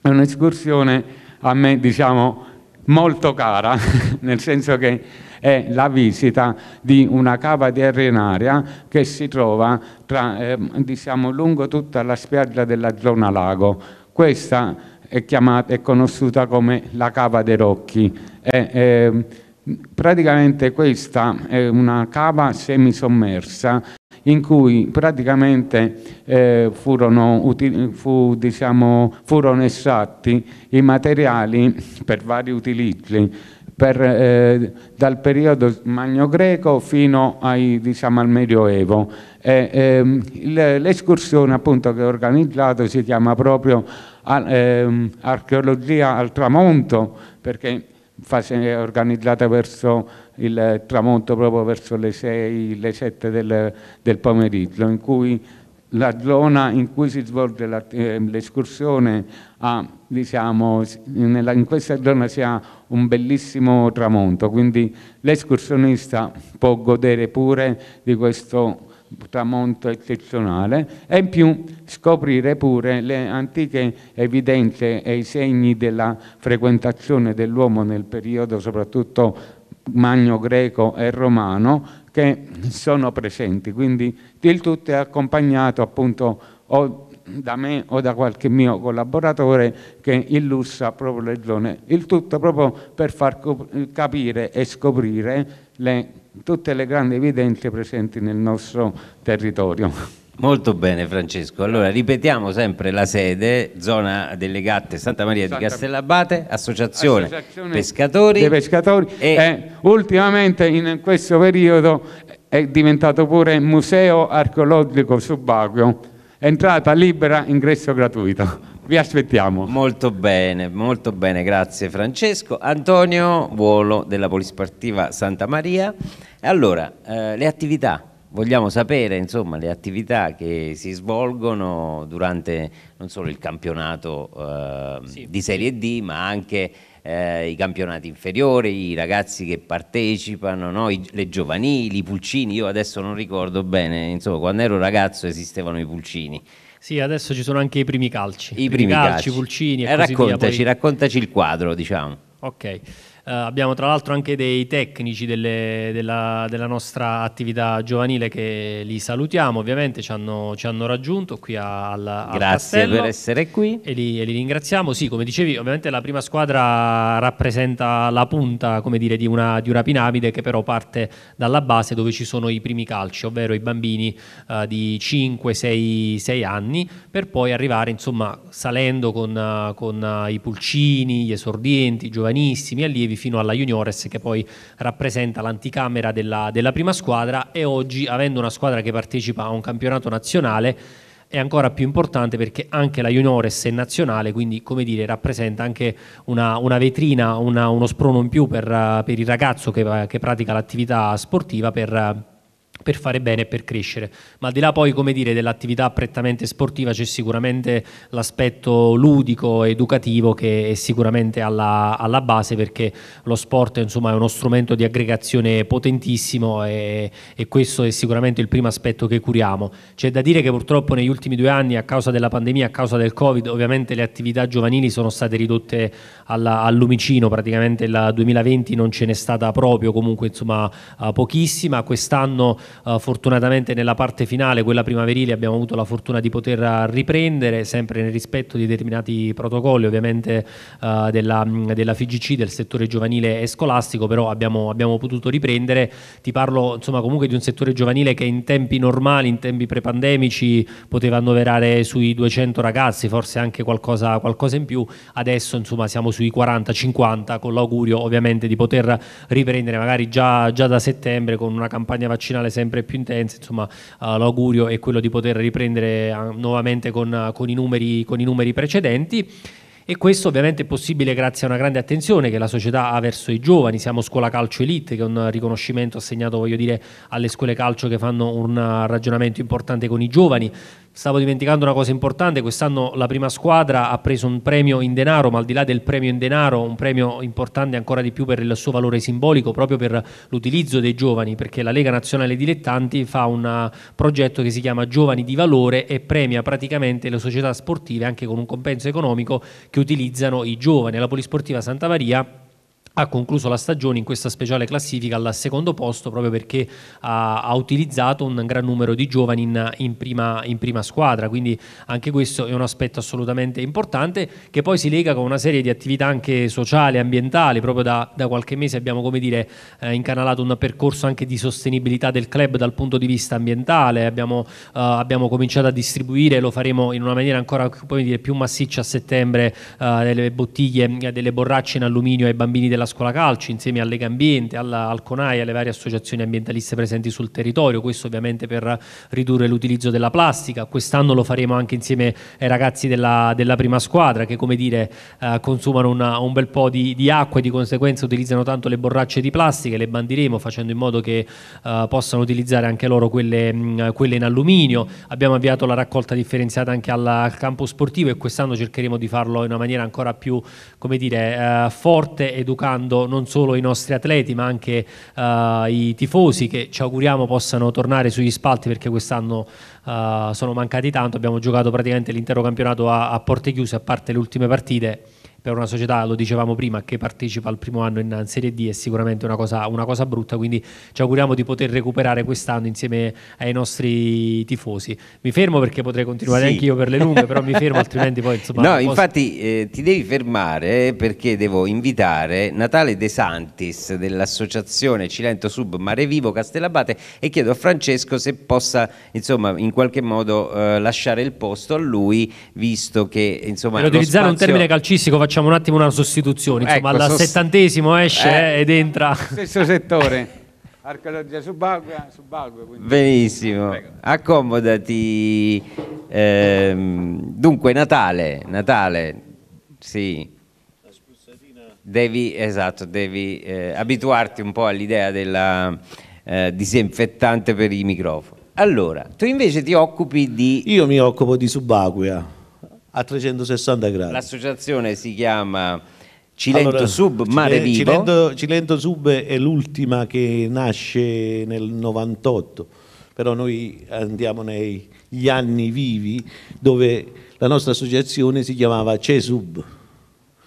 è un'escursione a me diciamo molto cara, nel senso che è la visita di una cava di arenaria che si trova tra, eh, diciamo, lungo tutta la spiaggia della zona lago. Questa è, chiamata, è conosciuta come la cava dei Rocchi. È, è, ehm, praticamente questa è una cava semisommersa in cui praticamente eh, furono, fu, diciamo, furono, estratti i materiali per vari utilizzi, per, eh, dal periodo magno greco fino ai, diciamo, al Medioevo. Eh, ehm, l'escursione appunto che ho organizzato si chiama proprio a, ehm, Archeologia al tramonto, perché fase organizzata verso il tramonto, proprio verso le 6, le 7 del, del pomeriggio, in cui la zona in cui si svolge eh, l'escursione ha, diciamo, in questa zona si ha un bellissimo tramonto, quindi l'escursionista può godere pure di questo tramonto eccezionale e in più scoprire pure le antiche evidenze e i segni della frequentazione dell'uomo nel periodo soprattutto magno greco e romano che sono presenti. Quindi il tutto è accompagnato appunto o da me o da qualche mio collaboratore che illustra proprio le zone. Il tutto proprio per far capire e scoprire le tutte le grandi evidenze presenti nel nostro territorio. Molto bene Francesco, allora ripetiamo sempre la sede, zona delle gatte Santa Maria Santa... di Castellabate, associazione, associazione pescatori, dei pescatori e... e eh, ultimamente in questo periodo è diventato pure museo archeologico subacqueo, entrata libera, ingresso gratuito. Vi aspettiamo. Molto bene, molto bene, grazie Francesco. Antonio Vuolo della Polisportiva Santa Maria. Allora, eh, le attività, vogliamo sapere insomma le attività che si svolgono durante non solo il campionato eh, sì. di Serie D, ma anche eh, i campionati inferiori, i ragazzi che partecipano, no? I, le giovanili, i pulcini. Io adesso non ricordo bene, insomma, quando ero ragazzo esistevano i pulcini. Sì, adesso ci sono anche i primi calci. I primi, primi calci, calci, pulcini e eh, raccontaci, via, poi... raccontaci il quadro, diciamo. Ok. Eh, abbiamo tra l'altro anche dei tecnici delle, della, della, nostra attività giovanile che li salutiamo, ovviamente ci hanno, ci hanno raggiunto qui al, al Grazie Castello per essere qui. E li, e li, ringraziamo. Sì, come dicevi, ovviamente la prima squadra rappresenta la punta, come dire, di una, di una piramide che però parte dalla base dove ci sono i primi calci, ovvero i bambini uh, di 5, 6, 6 anni, per poi arrivare, insomma, salendo con, uh, con uh, i pulcini, gli esordienti, i giovanissimi allievi Trevi fino alla Juniores che poi rappresenta l'anticamera della, della prima squadra e oggi avendo una squadra che partecipa a un campionato nazionale è ancora più importante perché anche la Juniores è nazionale, quindi come dire, rappresenta anche una, una vetrina, una, uno sprono in più per, per il ragazzo che, che pratica l'attività sportiva per, per fare bene e per crescere. Ma al di là poi, come dire, dell'attività prettamente sportiva c'è sicuramente l'aspetto ludico, educativo che è sicuramente alla, alla base perché lo sport insomma, è uno strumento di aggregazione potentissimo e, e, questo è sicuramente il primo aspetto che curiamo. C'è da dire che purtroppo negli ultimi due anni a causa della pandemia, a causa del Covid, ovviamente le attività giovanili sono state ridotte alla, al lumicino, praticamente il 2020 non ce n'è stata proprio, comunque insomma pochissima. Quest'anno uh, fortunatamente nella parte finale, quella primaverile, abbiamo avuto la fortuna di poter eh, riprendere, sempre nel rispetto di determinati protocolli ovviamente uh, della, della, FIGC, del settore giovanile e scolastico, però abbiamo, abbiamo potuto riprendere. Ti parlo insomma comunque di un settore giovanile che in tempi normali, in tempi prepandemici, poteva annoverare sui 200 ragazzi, forse anche qualcosa, qualcosa in più, adesso insomma siamo sui 40-50 con l'augurio ovviamente di poter riprendere magari già, già da settembre con una campagna vaccinale sempre più intense, insomma uh, l'augurio è quello di poter riprendere uh, nuovamente con, eh, con, i numeri, con i numeri precedenti. E questo ovviamente è possibile grazie a una grande attenzione che la società ha verso i giovani. Siamo Scuola Calcio Elite, che è un riconoscimento assegnato, voglio dire, alle scuole calcio che fanno un ragionamento importante con i giovani. Stavo dimenticando una cosa importante, quest'anno la prima squadra ha preso un premio in denaro, ma al di là del premio in denaro, un premio importante ancora di più per il suo valore simbolico, proprio per l'utilizzo dei giovani, perché la Lega Nazionale Dilettanti fa un progetto che si chiama Giovani di Valore e premia praticamente le società sportive anche con un compenso economico che utilizzano i giovani. La Polisportiva Santa Maria ha concluso la stagione in questa speciale classifica al secondo posto proprio perché ha, ha utilizzato un gran numero di giovani in, in, prima, in, prima, squadra, quindi anche questo è un aspetto assolutamente importante che poi si lega con una serie di attività anche sociali, e ambientali, proprio da, da qualche mese abbiamo come dire eh, incanalato un percorso anche di sostenibilità del club dal punto di vista ambientale, abbiamo, eh, abbiamo cominciato a distribuire, lo faremo in una maniera ancora dire, più massiccia a settembre, eh, delle bottiglie, delle borracce in alluminio ai bambini della della scuola calcio insieme a Lega Ambiente, alla, al CONAI alle varie associazioni ambientaliste presenti sul territorio, questo ovviamente per ridurre l'utilizzo della plastica, quest'anno lo faremo anche insieme ai ragazzi della, della prima squadra che come dire eh, consumano una, un bel po' di, di, acqua e di conseguenza utilizzano tanto le borracce di plastica, le bandiremo facendo in modo che eh, possano utilizzare anche loro quelle, mh, mm, quelle, in alluminio, abbiamo avviato la raccolta differenziata anche alla, al campo sportivo e quest'anno cercheremo di farlo in una maniera ancora più come dire, eh, forte, educata aspettando non solo i nostri atleti ma anche uh, i tifosi che ci auguriamo possano tornare sugli spalti perché quest'anno uh, sono mancati tanto, abbiamo giocato praticamente l'intero campionato a, a porte chiuse a parte le ultime partite per una società, lo dicevamo prima, che partecipa al primo anno in Serie D è sicuramente una cosa, una cosa brutta, quindi ci auguriamo di poter recuperare quest'anno insieme ai nostri tifosi. Mi fermo perché potrei continuare sì. anch'io per le lunghe, però mi fermo altrimenti poi insomma... No, posso... infatti eh, ti devi fermare perché devo invitare Natale De Santis dell'associazione Cilento Sub Mare Vivo Castellabate e chiedo a Francesco se possa insomma in qualche modo eh, lasciare il posto a lui visto che insomma... Per utilizzare spazio... un termine calcistico facciamo facciamo un attimo una sostituzione, insomma ecco, al sost... settantesimo esce eh, ed entra... Stesso settore. Archeologia subacquea, subacquea Benissimo, Prego. accomodati. Ehm, dunque, Natale, Natale, sì. Devi, esatto, devi eh, abituarti un po' all'idea del eh, disinfettante per i microfoni. Allora, tu invece ti occupi di... Io mi occupo di subacquea a 360 gradi. L'associazione si chiama Cilento allora, Sub Mare Vivo. Cilento, Cilento Sub è l'ultima che nasce nel 98, però noi andiamo negli anni vivi dove la nostra associazione si chiamava CESUB.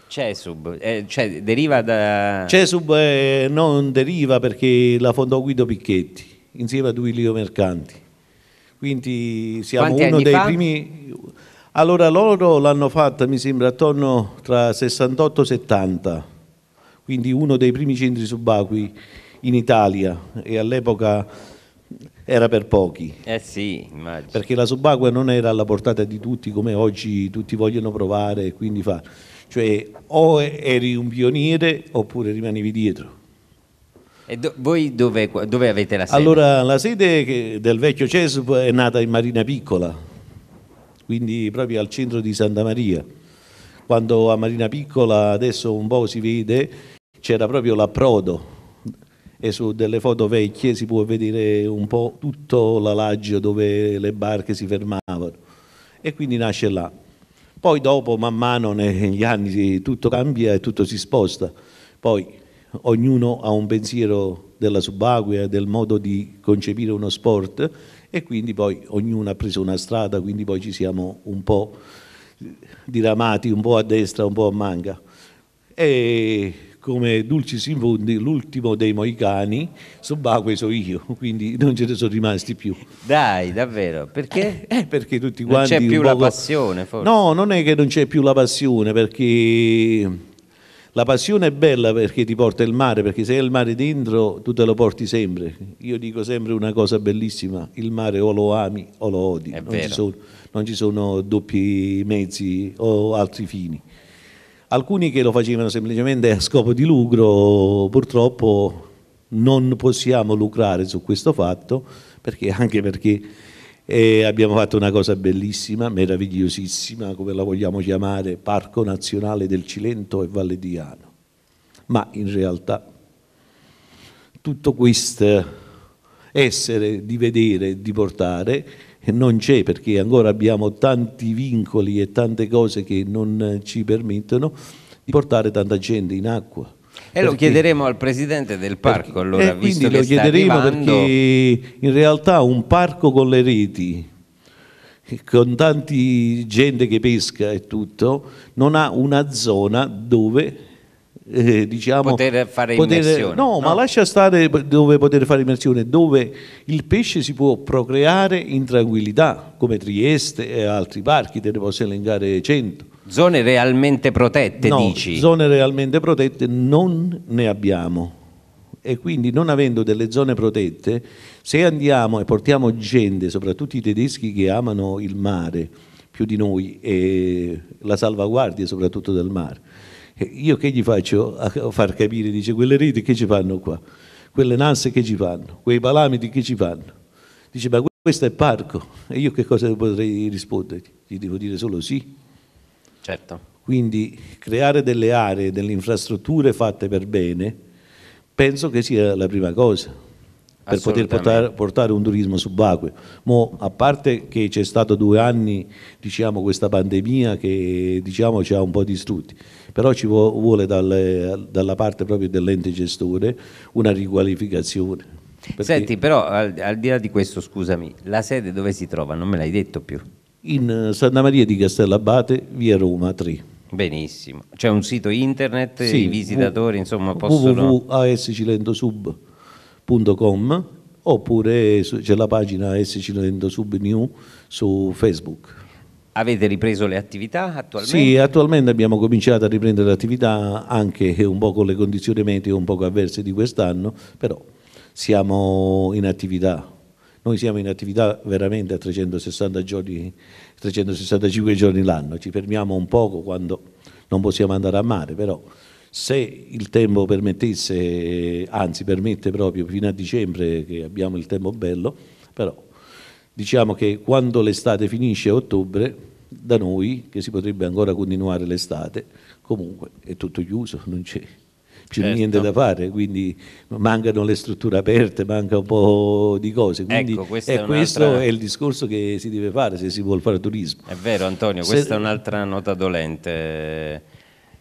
CESUB, eh, cioè deriva da... CESUB eh, non deriva perché la fondò Guido Picchetti insieme a Duilio Mercanti. Quindi siamo Quanti uno dei fa? primi allora loro l'hanno fatta, mi sembra, attorno tra 68 e 70, quindi uno dei primi centri subacquei in Italia e all'epoca era per pochi. Eh sì, immagino. Perché la subacquea non era alla portata di tutti come oggi tutti vogliono provare e quindi fa. Cioè o eri un pioniere oppure rimanevi dietro. E do, voi dove, dove, avete la sede? Allora la sede del vecchio CESUP è nata in Marina Piccola quindi proprio al centro di Santa Maria. Quando a Marina Piccola adesso un po' si vede c'era proprio l'approdo e su delle foto vecchie si può vedere un po' tutto l'alaggio dove le barche si fermavano e quindi nasce là. Poi dopo man mano negli anni tutto cambia e tutto si sposta, poi ognuno ha un pensiero della subacquea, del modo di concepire uno sport e quindi poi ognuno ha preso una strada, quindi poi ci siamo un po' diramati, un po' a destra, un po' a manga. E come Dulcis in Fundi, l'ultimo dei Moicani, subacqueo sono io, quindi non ce ne sono rimasti più. Dai, davvero? Perché? Eh, eh perché tutti quanti... Non c'è più poco... la passione, forse. No, non è che non c'è più la passione, perché la passione è bella perché ti porta il mare, perché se hai il mare dentro tu te lo porti sempre. Io dico sempre una cosa bellissima, il mare o lo ami o lo odi, non ci, sono, non ci, sono, doppi mezzi o altri fini. Alcuni che lo facevano semplicemente a scopo di lucro, purtroppo non possiamo lucrare su questo fatto, perché, anche perché e abbiamo fatto una cosa bellissima, meravigliosissima, come la vogliamo chiamare, Parco Nazionale del Cilento e Valle di Ano. Ma in realtà tutto questo essere di vedere, e di portare, non c'è perché ancora abbiamo tanti vincoli e tante cose che non ci permettono di portare tanta gente in acqua. E lo chiederemo al presidente del parco, eh, allora, eh, visto lo chiederemo arrivando... perché in realtà un parco con le reti, con tanti gente che pesca e tutto, non ha una zona dove eh, diciamo, poter fare poter, immersione. No, no, ma lascia stare dove poter fare immersione, dove il pesce si può procreare in tranquillità, come Trieste e altri parchi, te ne posso elencare 100. Zone realmente protette, no, dici? Zone realmente protette non ne abbiamo. E quindi non avendo delle zone protette, se andiamo e portiamo gente, soprattutto i tedeschi che amano il mare più di noi e la salvaguardia soprattutto del mare, eh, io che gli faccio far capire? Dice quelle reti che ci fanno qua, quelle nasse che ci fanno, quei palamiti che ci fanno. Dice ma questo è parco e io che cosa potrei rispondere? Gli devo dire solo sì Certo. Quindi creare delle aree, delle infrastrutture fatte per bene, penso che sia la prima cosa per poter portare, portare, un turismo subacqueo. Mo, a parte che c'è stato due anni, diciamo, questa pandemia che diciamo, ci ha un po' distrutti, però ci vuole dalle, dalla parte proprio dell'ente gestore una riqualificazione. Perché... Senti, però al, al, di là di questo, scusami, la sede dove si trova? Non me l'hai detto più in eh, Santa Maria di Castellabate, via Roma 3. Benissimo, c'è un sito internet, sì, i visitatori insomma possono... www.ascilentosub.com oppure c'è la pagina new su Facebook. Avete ripreso le attività attualmente? Sì, attualmente abbiamo cominciato a riprendere le attività anche un po' con le condizioni meteo un po' avverse di quest'anno, però siamo in attività. Noi siamo in attività veramente a 360 giorni, 365 giorni l'anno, ci fermiamo un poco quando non possiamo andare a mare, però se il tempo permettesse, anzi permette proprio fino a dicembre che abbiamo il tempo bello, però diciamo che quando l'estate finisce a ottobre, da noi, che si potrebbe ancora continuare l'estate, comunque è tutto chiuso, non c'è c'è certo. niente da fare, quindi mancano le strutture aperte, manca un po' di cose. Ecco, quindi ecco, questo, è, questo è, il discorso che si deve fare se si vuole fare turismo. È vero Antonio, questa se... è un'altra nota dolente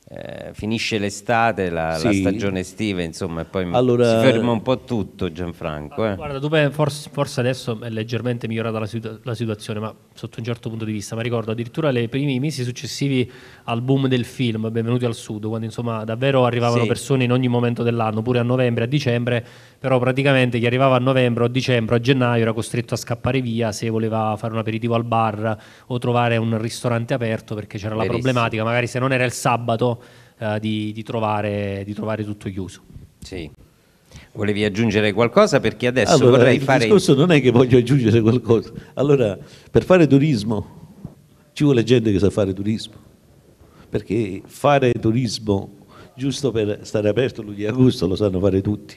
eh, finisce l'estate, la, sì. la, stagione estiva, insomma, e poi allora... si ferma un po' tutto Gianfranco. Eh. Guarda, tu forse, forse, adesso è leggermente migliorata la, situ- la, situazione, ma sotto un certo punto di vista, ma ricordo addirittura i primi mesi successivi al boom del film, Benvenuti al Sud, quando insomma davvero arrivavano sì. persone in ogni momento dell'anno, pure a novembre, a dicembre, però praticamente chi arrivava a novembre o a dicembre o a gennaio era costretto a scappare via se voleva fare un aperitivo al bar o trovare un ristorante aperto perché c'era Verissimo. la problematica, magari se non era il sabato, eh, di, di, trovare, di trovare tutto chiuso. Sì, Volevi aggiungere qualcosa? Perché adesso allora, vorrei il fare. Il discorso non è che voglio aggiungere qualcosa. Allora, per fare turismo ci vuole gente che sa fare turismo. Perché fare turismo giusto per stare aperto l'1 di agosto lo sanno fare tutti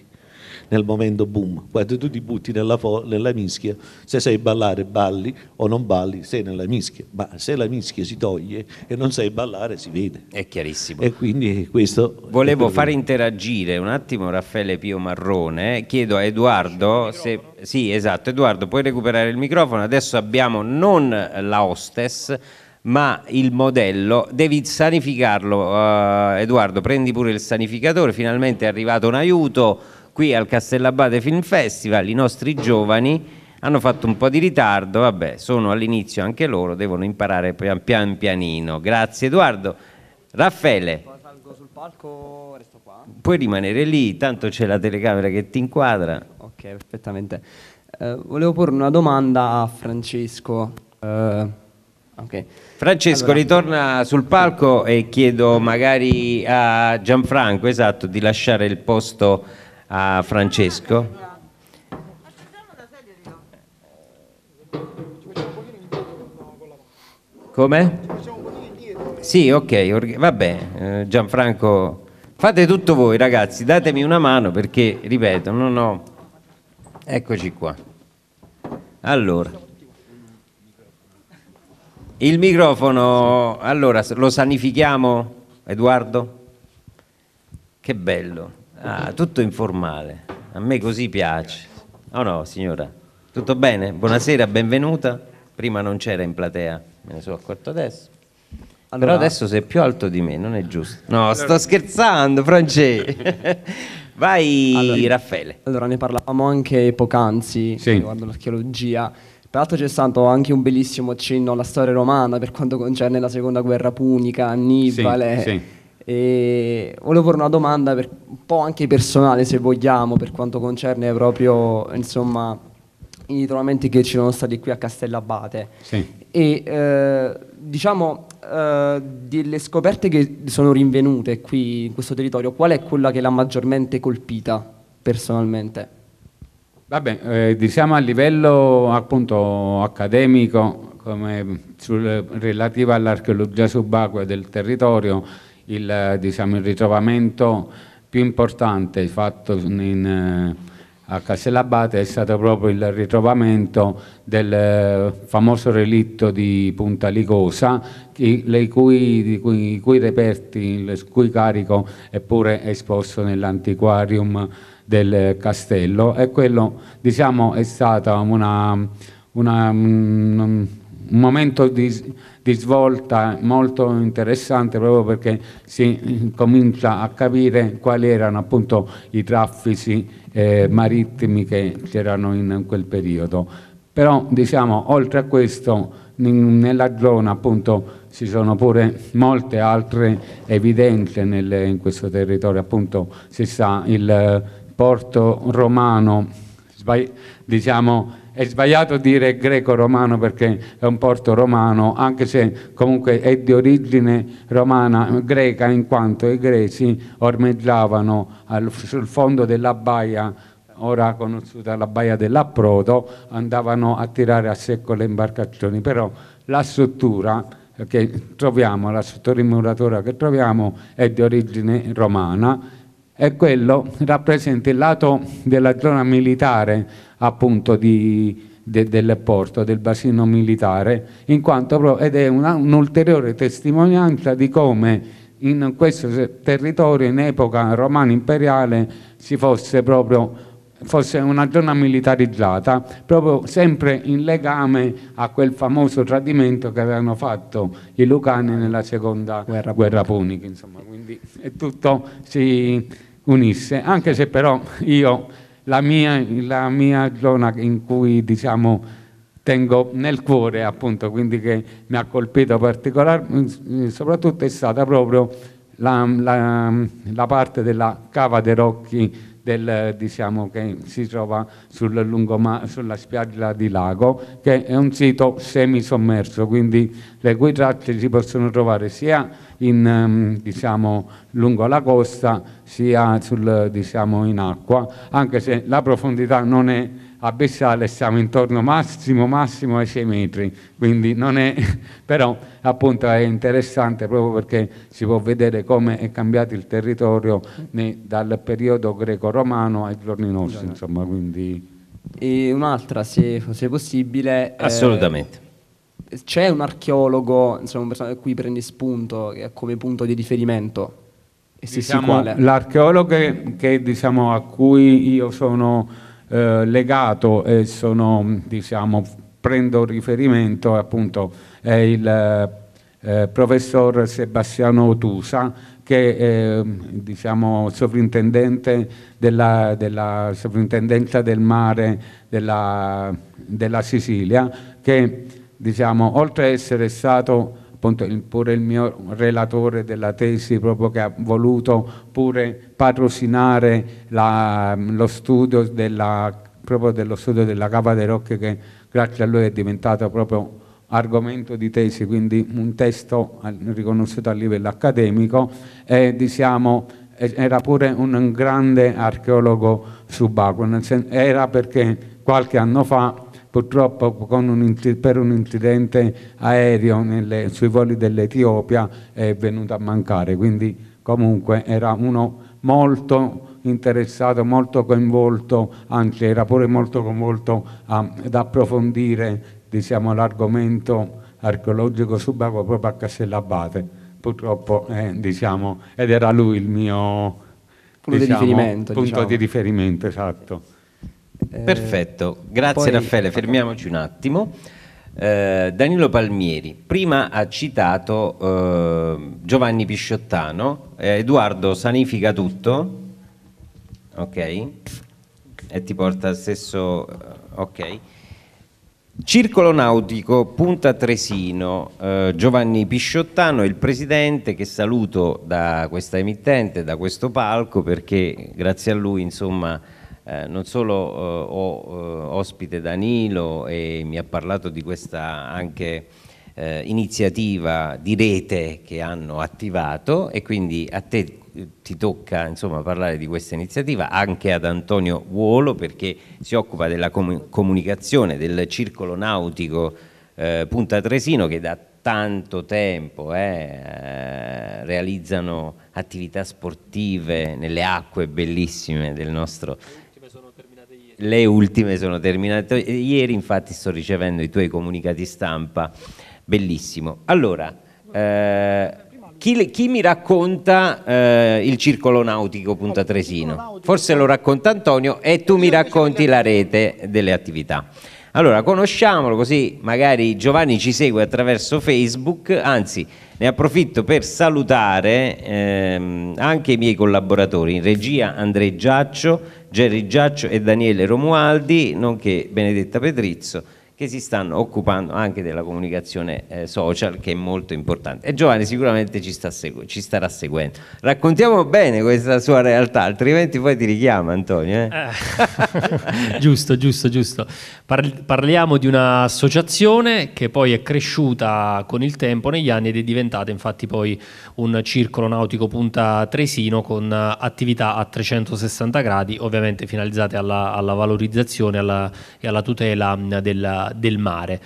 nel momento boom. Quando tu ti butti nella, fo- nella mischia, se sai ballare balli o non balli, sei nella mischia. Ma se la mischia si toglie e non sai ballare si vede. È chiarissimo. E quindi questo... Volevo far interagire un attimo Raffaele Pio Marrone. Chiedo a Edoardo se... Sì, esatto. Edoardo, puoi recuperare il microfono. Adesso abbiamo non la hostess ma il modello devi sanificarlo. Uh, Edoardo, prendi pure il sanificatore, finalmente è arrivato un aiuto qui al Castellabate Film Festival i nostri giovani hanno fatto un po' di ritardo, vabbè, sono all'inizio anche loro, devono imparare pian, pian pianino. Grazie Edoardo. Raffaele. Ecco, salgo sul palco, resto qua. Puoi rimanere lì, tanto c'è la telecamera che ti inquadra. Ok, perfettamente. Eh, volevo porre una domanda a Francesco. Eh... Okay. Francesco allora, ritorna sul palco e chiedo magari a Gianfranco esatto, di lasciare il posto a Francesco. Come? Sì, ok, vabbè, eh, Gianfranco, fate tutto voi ragazzi, datemi una mano perché, ripeto, non ho... Eccoci qua. Allora. Il microfono, allora, lo sanifichiamo, Edoardo? Che bello. Ah, tutto informale. A me così piace. Oh no, signora. Tutto bene? Buonasera, benvenuta. Prima non c'era in platea, me ne sono accorto adesso. Allora... Però adesso sei più alto di me, non è giusto. No, sto scherzando, Francesco. Vai, allora, Raffaele. Allora, ne parlavamo anche poc'anzi sì. Eh, riguardo l'archeologia. Peraltro c'è stato anche un bellissimo accenno alla storia romana per quanto concerne la seconda guerra punica, Annibale. Sì, sì. E volevo porre una domanda per, un po' anche personale, se vogliamo, per quanto concerne proprio insomma, i ritrovamenti che ci sono stati qui a Castellabate. Sì. E eh, diciamo eh, delle scoperte che sono rinvenute qui in questo territorio, qual è quella che l'ha maggiormente colpita personalmente? Vabbè, eh, diciamo a livello appunto accademico, come sul, relativa all'archeologia subacquea del territorio, il, diciamo, il ritrovamento più importante fatto in, eh, a Castellabate è stato proprio il ritrovamento del eh, famoso relitto di Punta Licosa, i cui, cui, cui, reperti, il cui carico è pure esposto nell'antiquarium del castello e quello diciamo, è stata una, una, una mm, un momento di, di, svolta molto interessante proprio perché si eh, comincia a capire quali erano appunto i traffici eh, marittimi che c'erano in quel periodo. Però diciamo, oltre a questo, in, nella zona appunto ci sono pure molte altre evidenze nel, in questo territorio, appunto si sa il porto romano, diciamo, è sbagliato dire greco-romano perché è un porto romano, anche se comunque è di origine romana, greca, in quanto i greci ormeggiavano al, sul fondo della baia ora conosciuta la baia dell'Approdo, andavano a tirare a secco le imbarcazioni, però la struttura che troviamo, la struttura muratura che troviamo è di origine romana e quello rappresenta il lato della zona militare appunto di, de, del porto, del bacino militare, in quanto, ed è un'ulteriore un testimonianza di come in questo territorio in epoca romana imperiale si fosse proprio fosse una zona militarizzata, proprio sempre in legame a quel famoso tradimento che avevano fatto i Lucani nella seconda guerra, guerra punica. punica insomma, quindi è tutto si unisse, anche se però io la mia, la mia zona in cui diciamo tengo nel cuore appunto, quindi che mi ha colpito particolarmente, eh, soprattutto è stata proprio la, la, la parte della Cava dei Rocchi del, diciamo, che si trova sul sulla spiaggia di Lago, che è un sito semisommerso, quindi le cui tracce si possono trovare sia in, ehm, diciamo, lungo la costa sia sul, diciamo, in acqua, anche se la profondità non è a Bessale siamo intorno massimo, massimo ai 6 metri, quindi non è, però appunto è interessante proprio perché si può vedere come è cambiato il territorio né, dal periodo greco-romano ai giorni nostri, insomma, quindi... E un'altra, se, se possibile... Eh, Assolutamente. Eh, c'è un archeologo, insomma, un personaggio da cui prendi spunto eh, come punto di riferimento? E se diciamo, sì, quale? L'archeologo che, diciamo, a cui io sono eh, legato e sono, diciamo, prendo riferimento appunto è il eh, eh, professor Sebastiano Tusa che è diciamo, sovrintendente della, della, sovrintendenza del mare della, della Sicilia che diciamo, oltre ad essere stato appunto pure il mio relatore della tesi proprio che ha voluto pure patrocinare la, lo studio della, proprio dello studio della Cava dei Rocchi che grazie a lui è diventato proprio argomento di tesi, quindi un testo riconosciuto a livello accademico e diciamo era pure un grande archeologo subacqueo, era perché qualche anno fa purtroppo un, per un incidente aereo nelle, sui voli dell'Etiopia è venuto a mancare, quindi comunque era uno molto interessato, molto coinvolto, anzi era pure molto coinvolto a, ad approfondire diciamo, l'argomento archeologico subacqueo proprio a Castellabate, purtroppo eh, diciamo, ed era lui il mio punto diciamo, di riferimento. Punto diciamo. di riferimento, esatto. Eh, Perfetto, grazie poi... Raffaele, fermiamoci un attimo. Eh, Danilo Palmieri, prima ha citato eh, Giovanni Pisciottano, eh, Edoardo sanifica tutto, ok? E ti porta al stesso, eh, ok? Circolo Nautico, Punta Tresino, eh, Giovanni Pisciottano, è il presidente che saluto da questa emittente, da questo palco, perché grazie a lui, insomma, eh, non solo eh, ho eh, ospite Danilo e mi ha parlato di questa anche iniziativa di rete che hanno attivato e quindi a te ti tocca insomma, parlare di questa iniziativa anche ad Antonio Vuolo perché si occupa della com comunicazione del circolo nautico eh, Punta Tresino che da tanto tempo eh, realizzano attività sportive nelle acque bellissime del nostro le ultime sono terminate. Ieri infatti sto ricevendo i tuoi comunicati stampa, bellissimo. Allora, eh, chi, chi, mi racconta eh, il circolo nautico Punta Tresino? Forse lo racconta Antonio e tu mi racconti la rete delle attività. Allora, conosciamolo così magari Giovanni ci segue attraverso Facebook, anzi ne approfitto per salutare ehm, anche i miei collaboratori in regia Andrei Giaccio, Gerry Giaccio e Daniele Romualdi, nonché Benedetta Petrizzo che si stanno occupando anche della comunicazione eh, social che è molto importante e Giovanni sicuramente ci, sta segu- ci, starà seguendo raccontiamo bene questa sua realtà altrimenti poi ti richiama Antonio eh? Eh. giusto giusto giusto parliamo di un'associazione che poi è cresciuta con il tempo negli anni ed è diventata infatti poi un circolo nautico punta Tresino con attività a 360 gradi ovviamente finalizzate alla, alla valorizzazione alla- e alla tutela mh, della del mare.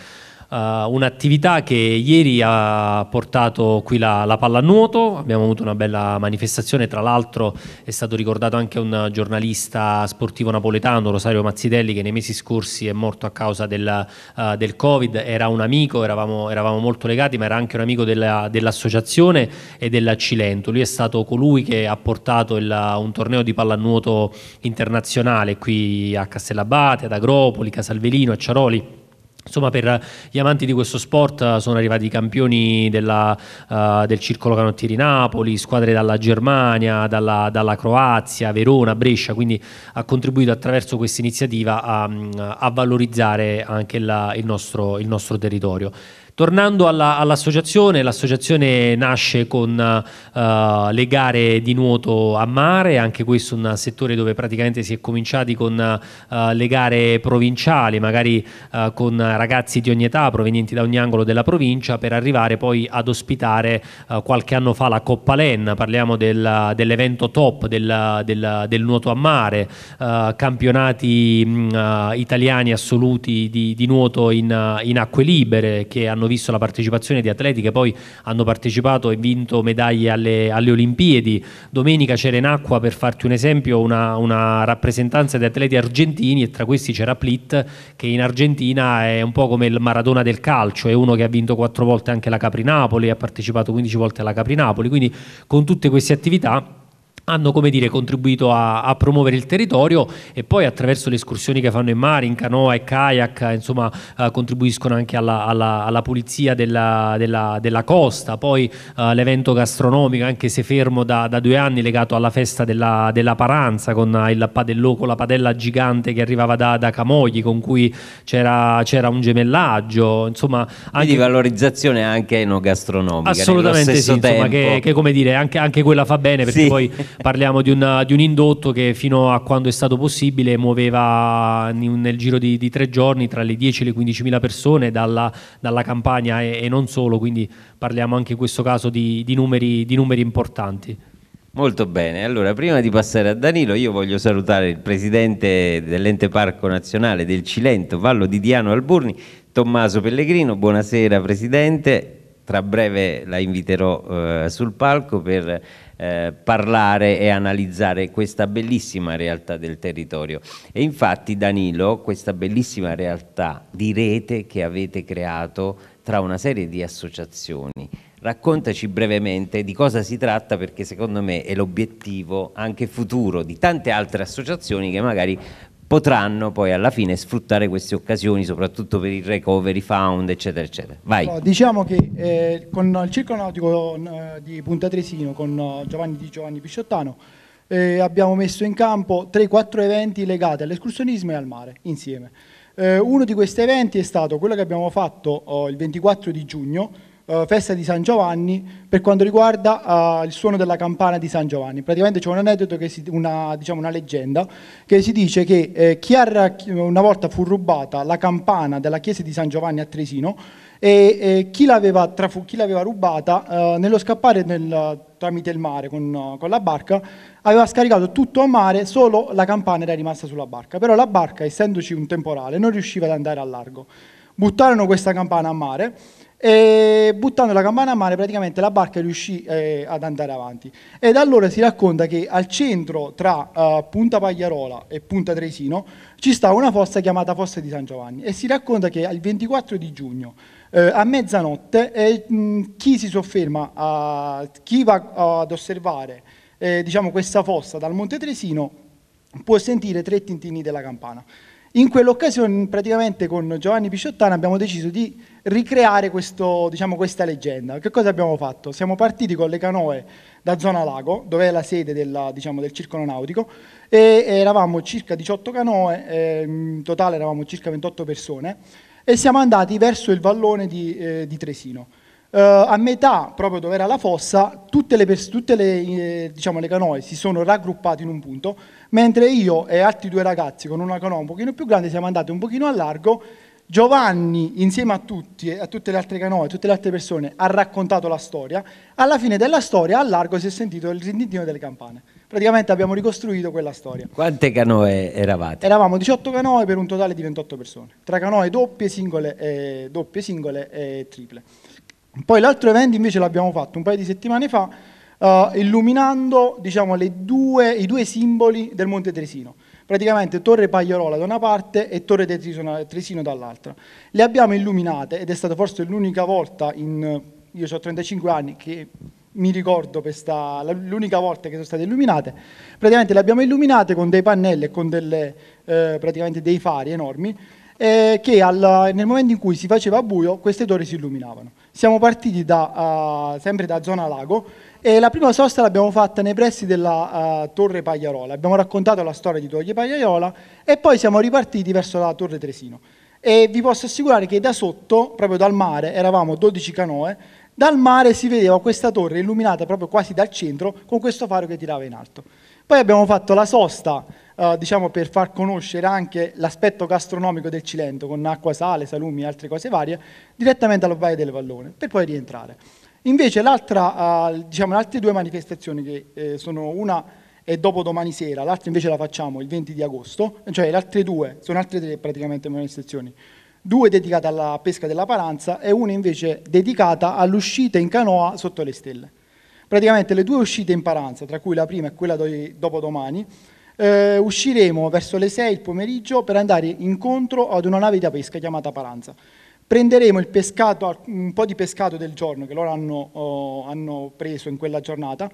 Uh, un'attività che ieri ha portato qui la, la pallanuoto, abbiamo avuto una bella manifestazione, tra l'altro è stato ricordato anche un giornalista sportivo napoletano, Rosario Mazzidelli, che nei mesi scorsi è morto a causa del, uh, del Covid, era un amico, eravamo, eravamo, molto legati, ma era anche un amico dell'associazione e della Cilento, lui è stato colui che ha portato il, un torneo di pallanuoto internazionale qui a Castellabate, ad Agropoli, Casalvelino, a Ciaroli Insomma, per gli amanti di questo sport eh, sono arrivati campioni della, uh, del Circolo Canottieri Napoli, squadre dalla Germania, dalla, dalla, Croazia, Verona, Brescia, quindi ha contribuito attraverso questa iniziativa a, mm, a valorizzare anche la, il, nostro, il nostro territorio. Tornando alla, all'associazione, l'associazione nasce con uh, le gare di nuoto a mare, anche questo è un settore dove praticamente si è cominciati con uh, le gare provinciali, magari uh, con ragazzi di ogni età provenienti da ogni angolo della provincia, per arrivare poi ad ospitare qualche anno fa la Coppa Len, parliamo del, dell'evento top del, del, del, nuoto a mare, campionati mh, italiani assoluti di, di nuoto in, in acque libere che hanno hanno visto la partecipazione di atleti che poi hanno partecipato e vinto medaglie alle, alle Olimpiadi. Domenica c'era in acqua, per farti un esempio, una, una rappresentanza di atleti argentini e tra questi c'era Plitt che in Argentina è un po' come il Maradona del calcio, è uno che ha vinto quattro volte anche la Capri Napoli, ha partecipato 15 volte alla Capri Napoli, quindi con tutte queste attività hanno dire, contribuito a, a, promuovere il territorio e poi attraverso le escursioni che fanno in mare, in canoa e kayak, eh, insomma, eh, contribuiscono anche alla, alla, alla pulizia della, della, della, costa. Poi eh, l'evento gastronomico, anche se fermo da, da, due anni, legato alla festa della, della Paranza con eh, il padellò, con la padella gigante che arrivava da, da Camogli, con cui c'era, c'era un gemellaggio, insomma... Anche... di valorizzazione anche enogastronomica. Assolutamente sì, insomma, che, che, come dire, anche, anche, quella fa bene perché sì. poi... parliamo di, una, di, un indotto che fino a quando è stato possibile muoveva nel giro di, di tre giorni tra le 10 e le 15 mila persone dalla, dalla campagna e, e, non solo, quindi parliamo anche in questo caso di, di numeri, numeri importanti. Molto bene, allora prima di passare a Danilo io voglio salutare il presidente dell'ente parco nazionale del Cilento, Vallo di Diano Alburni, Tommaso Pellegrino, buonasera presidente, tra breve la inviterò eh, sul palco per eh, parlare e analizzare questa bellissima realtà del territorio. E infatti Danilo, questa bellissima realtà di rete che avete creato tra una serie di associazioni, raccontaci brevemente di cosa si tratta perché secondo me è l'obiettivo anche futuro di tante altre associazioni che magari potranno poi alla fine sfruttare queste occasioni soprattutto per il recovery fund eccetera eccetera. Vai. No, diciamo che eh, con il circo nautico eh, di Punta Tresino con eh, Giovanni di Giovanni Pisciottano eh, abbiamo messo in campo 3-4 eventi legati all'escursionismo e al mare insieme. Eh, uno di questi eventi è stato quello che abbiamo fatto oh, il 24 di giugno uh, festa di San Giovanni per quanto riguarda uh, il suono della campana di San Giovanni. Praticamente c'è un aneddoto, si, una, diciamo una, leggenda, che si dice che eh, Chiara una volta fu rubata la campana della chiesa di San Giovanni a Tresino e eh, chi, l'aveva trafu- chi l'aveva rubata eh, nello scappare nel, tramite il mare con, con, la barca aveva scaricato tutto a mare, solo la campana era rimasta sulla barca. Però la barca, essendoci un temporale, non riusciva ad andare a largo. Buttarono questa campana a mare e buttando la campana a mare praticamente la barca riuscì eh, ad andare avanti. E da allora si racconta che al centro tra eh, Punta Pagliarola e Punta Tresino ci sta una fossa chiamata Fossa di San Giovanni e si racconta che il 24 di giugno eh, a mezzanotte eh, mh, chi si sofferma, a, chi va ad osservare eh, diciamo, questa fossa dal Monte Tresino può sentire tre tintini della campana. In quell'occasione praticamente con Giovanni Pisciottana abbiamo deciso di ricreare questo, diciamo, questa leggenda. Che cosa abbiamo fatto? Siamo partiti con le canoe da Zona Lago, dove è la sede della, diciamo, del circolo nautico, e eravamo circa 18 canoe, eh, in totale eravamo circa 28 persone, e siamo andati verso il vallone di, eh, di Tresino. Eh, a metà, proprio dove era la fossa, tutte, le, tutte le, eh, diciamo, le canoe si sono raggruppate in un punto, mentre io e altri due ragazzi con una canoa un pochino più grande siamo andati un pochino a largo Giovanni, insieme a tutti, a tutte le altre canoe, a tutte le altre persone, ha raccontato la storia, alla fine della storia a largo si è sentito il rintintino delle campane. Praticamente abbiamo ricostruito quella storia. Quante canoe eravate? Eravamo 18 canoe per un totale di 28 persone, tra canoe doppie, singole e, eh, doppie, singole e triple. Poi l'altro evento invece l'abbiamo fatto un paio di settimane fa, uh, illuminando diciamo, due, i due simboli del Monte Tresino praticamente Torre Pagliarola da una parte e Torre Tresino dall'altra. Le abbiamo illuminate ed è stata forse l'unica volta in, io ho 35 anni che mi ricordo questa, l'unica volta che sono state illuminate, praticamente le abbiamo illuminate con dei pannelli e con delle, eh, dei fari enormi eh, che al, nel momento in cui si faceva buio queste torri si illuminavano. Siamo partiti da, uh, sempre da zona lago e la prima sosta l'abbiamo fatta nei pressi della uh, Torre Pagliarola, abbiamo raccontato la storia di Torre Pagliarola e poi siamo ripartiti verso la Torre Tresino. E vi posso assicurare che da sotto, proprio dal mare, eravamo 12 canoe, dal mare si vedeva questa torre illuminata proprio quasi dal centro con questo faro che tirava in alto. Poi abbiamo fatto la sosta, eh, diciamo per far conoscere anche l'aspetto gastronomico del Cilento, con acqua, sale, salumi e altre cose varie, direttamente alla Baia del Vallone, per poi rientrare. Invece l'altra, uh, diciamo, le altre due manifestazioni che eh, sono una è dopo domani sera, l'altra invece la facciamo il 20 di agosto, cioè le altre due, sono altre tre praticamente manifestazioni, due dedicate alla pesca della paranza e una invece dedicata all'uscita in canoa sotto le stelle. Praticamente le due uscite in paranza, tra cui la prima e quella di dopo domani, eh, usciremo verso le 6 il pomeriggio per andare incontro ad una nave da pesca chiamata Paranza. Prenderemo pescato, un po' di pescato del giorno che loro hanno, oh, hanno preso in quella giornata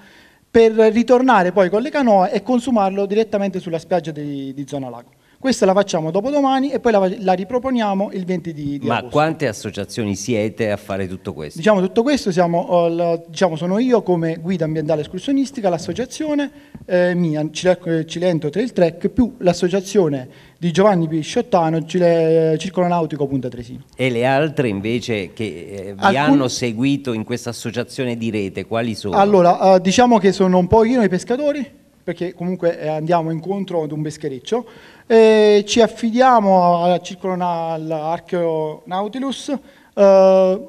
per ritornare poi con le canoe e consumarlo direttamente sulla spiaggia di, di Zona Lago. Questa la facciamo dopodomani e poi la, la riproponiamo il 20 di, di Ma agosto. quante associazioni siete a fare tutto questo? Diciamo tutto questo, siamo, eh, diciamo, sono io come guida ambientale escursionistica, l'associazione eh, mia, Cilento Trail Trek, più l'associazione di Giovanni Pisciottano, eh, Circolo Nautico Punta Tresino. E le altre invece che eh, vi Alcun... hanno seguito in questa associazione di rete, quali sono? Allora, diciamo che sono un po' io i pescatori, perché comunque eh, andiamo incontro ad un peschereccio, eh, ci affidiamo al circolo all'archeo Nautilus, eh,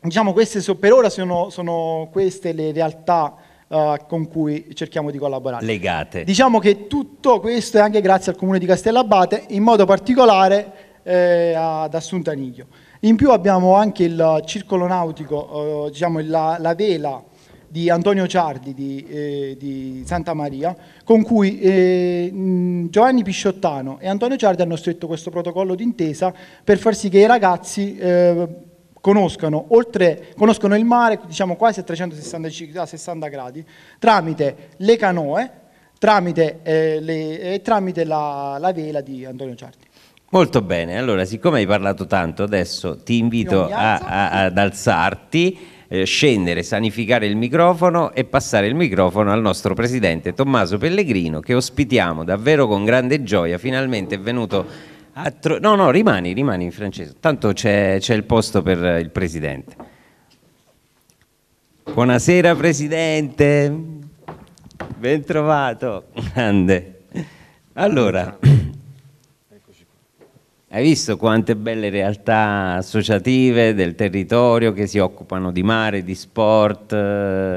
diciamo queste so, per ora sono, sono, queste le realtà eh, con cui cerchiamo di collaborare. Legate. Diciamo che tutto questo è anche grazie al comune di Castellabate, in modo particolare eh, ad Assunta Niglio. In più abbiamo anche il circolo nautico, eh, diciamo la, la vela, di Antonio Ciardi di, eh, di Santa Maria, con cui eh, Giovanni Pisciottano e Antonio Ciardi hanno stretto questo protocollo d'intesa per far sì che i ragazzi eh, conoscano, oltre, conoscano il mare diciamo quasi a 360 gradi tramite le canoe, tramite, eh, le, tramite la, la vela di Antonio Ciardi. Molto bene, allora siccome hai parlato tanto adesso ti invito a, a, ad alzarti eh, scendere, sanificare il microfono e passare il microfono al nostro presidente Tommaso Pellegrino che ospitiamo davvero con grande gioia, finalmente è venuto a tro- No, no, rimani, rimani in francese, tanto c'è, c'è il posto per il presidente. Buonasera presidente, ben trovato, grande. Allora... Hai visto quante belle realtà associative del territorio che si occupano di mare, di sport, eh,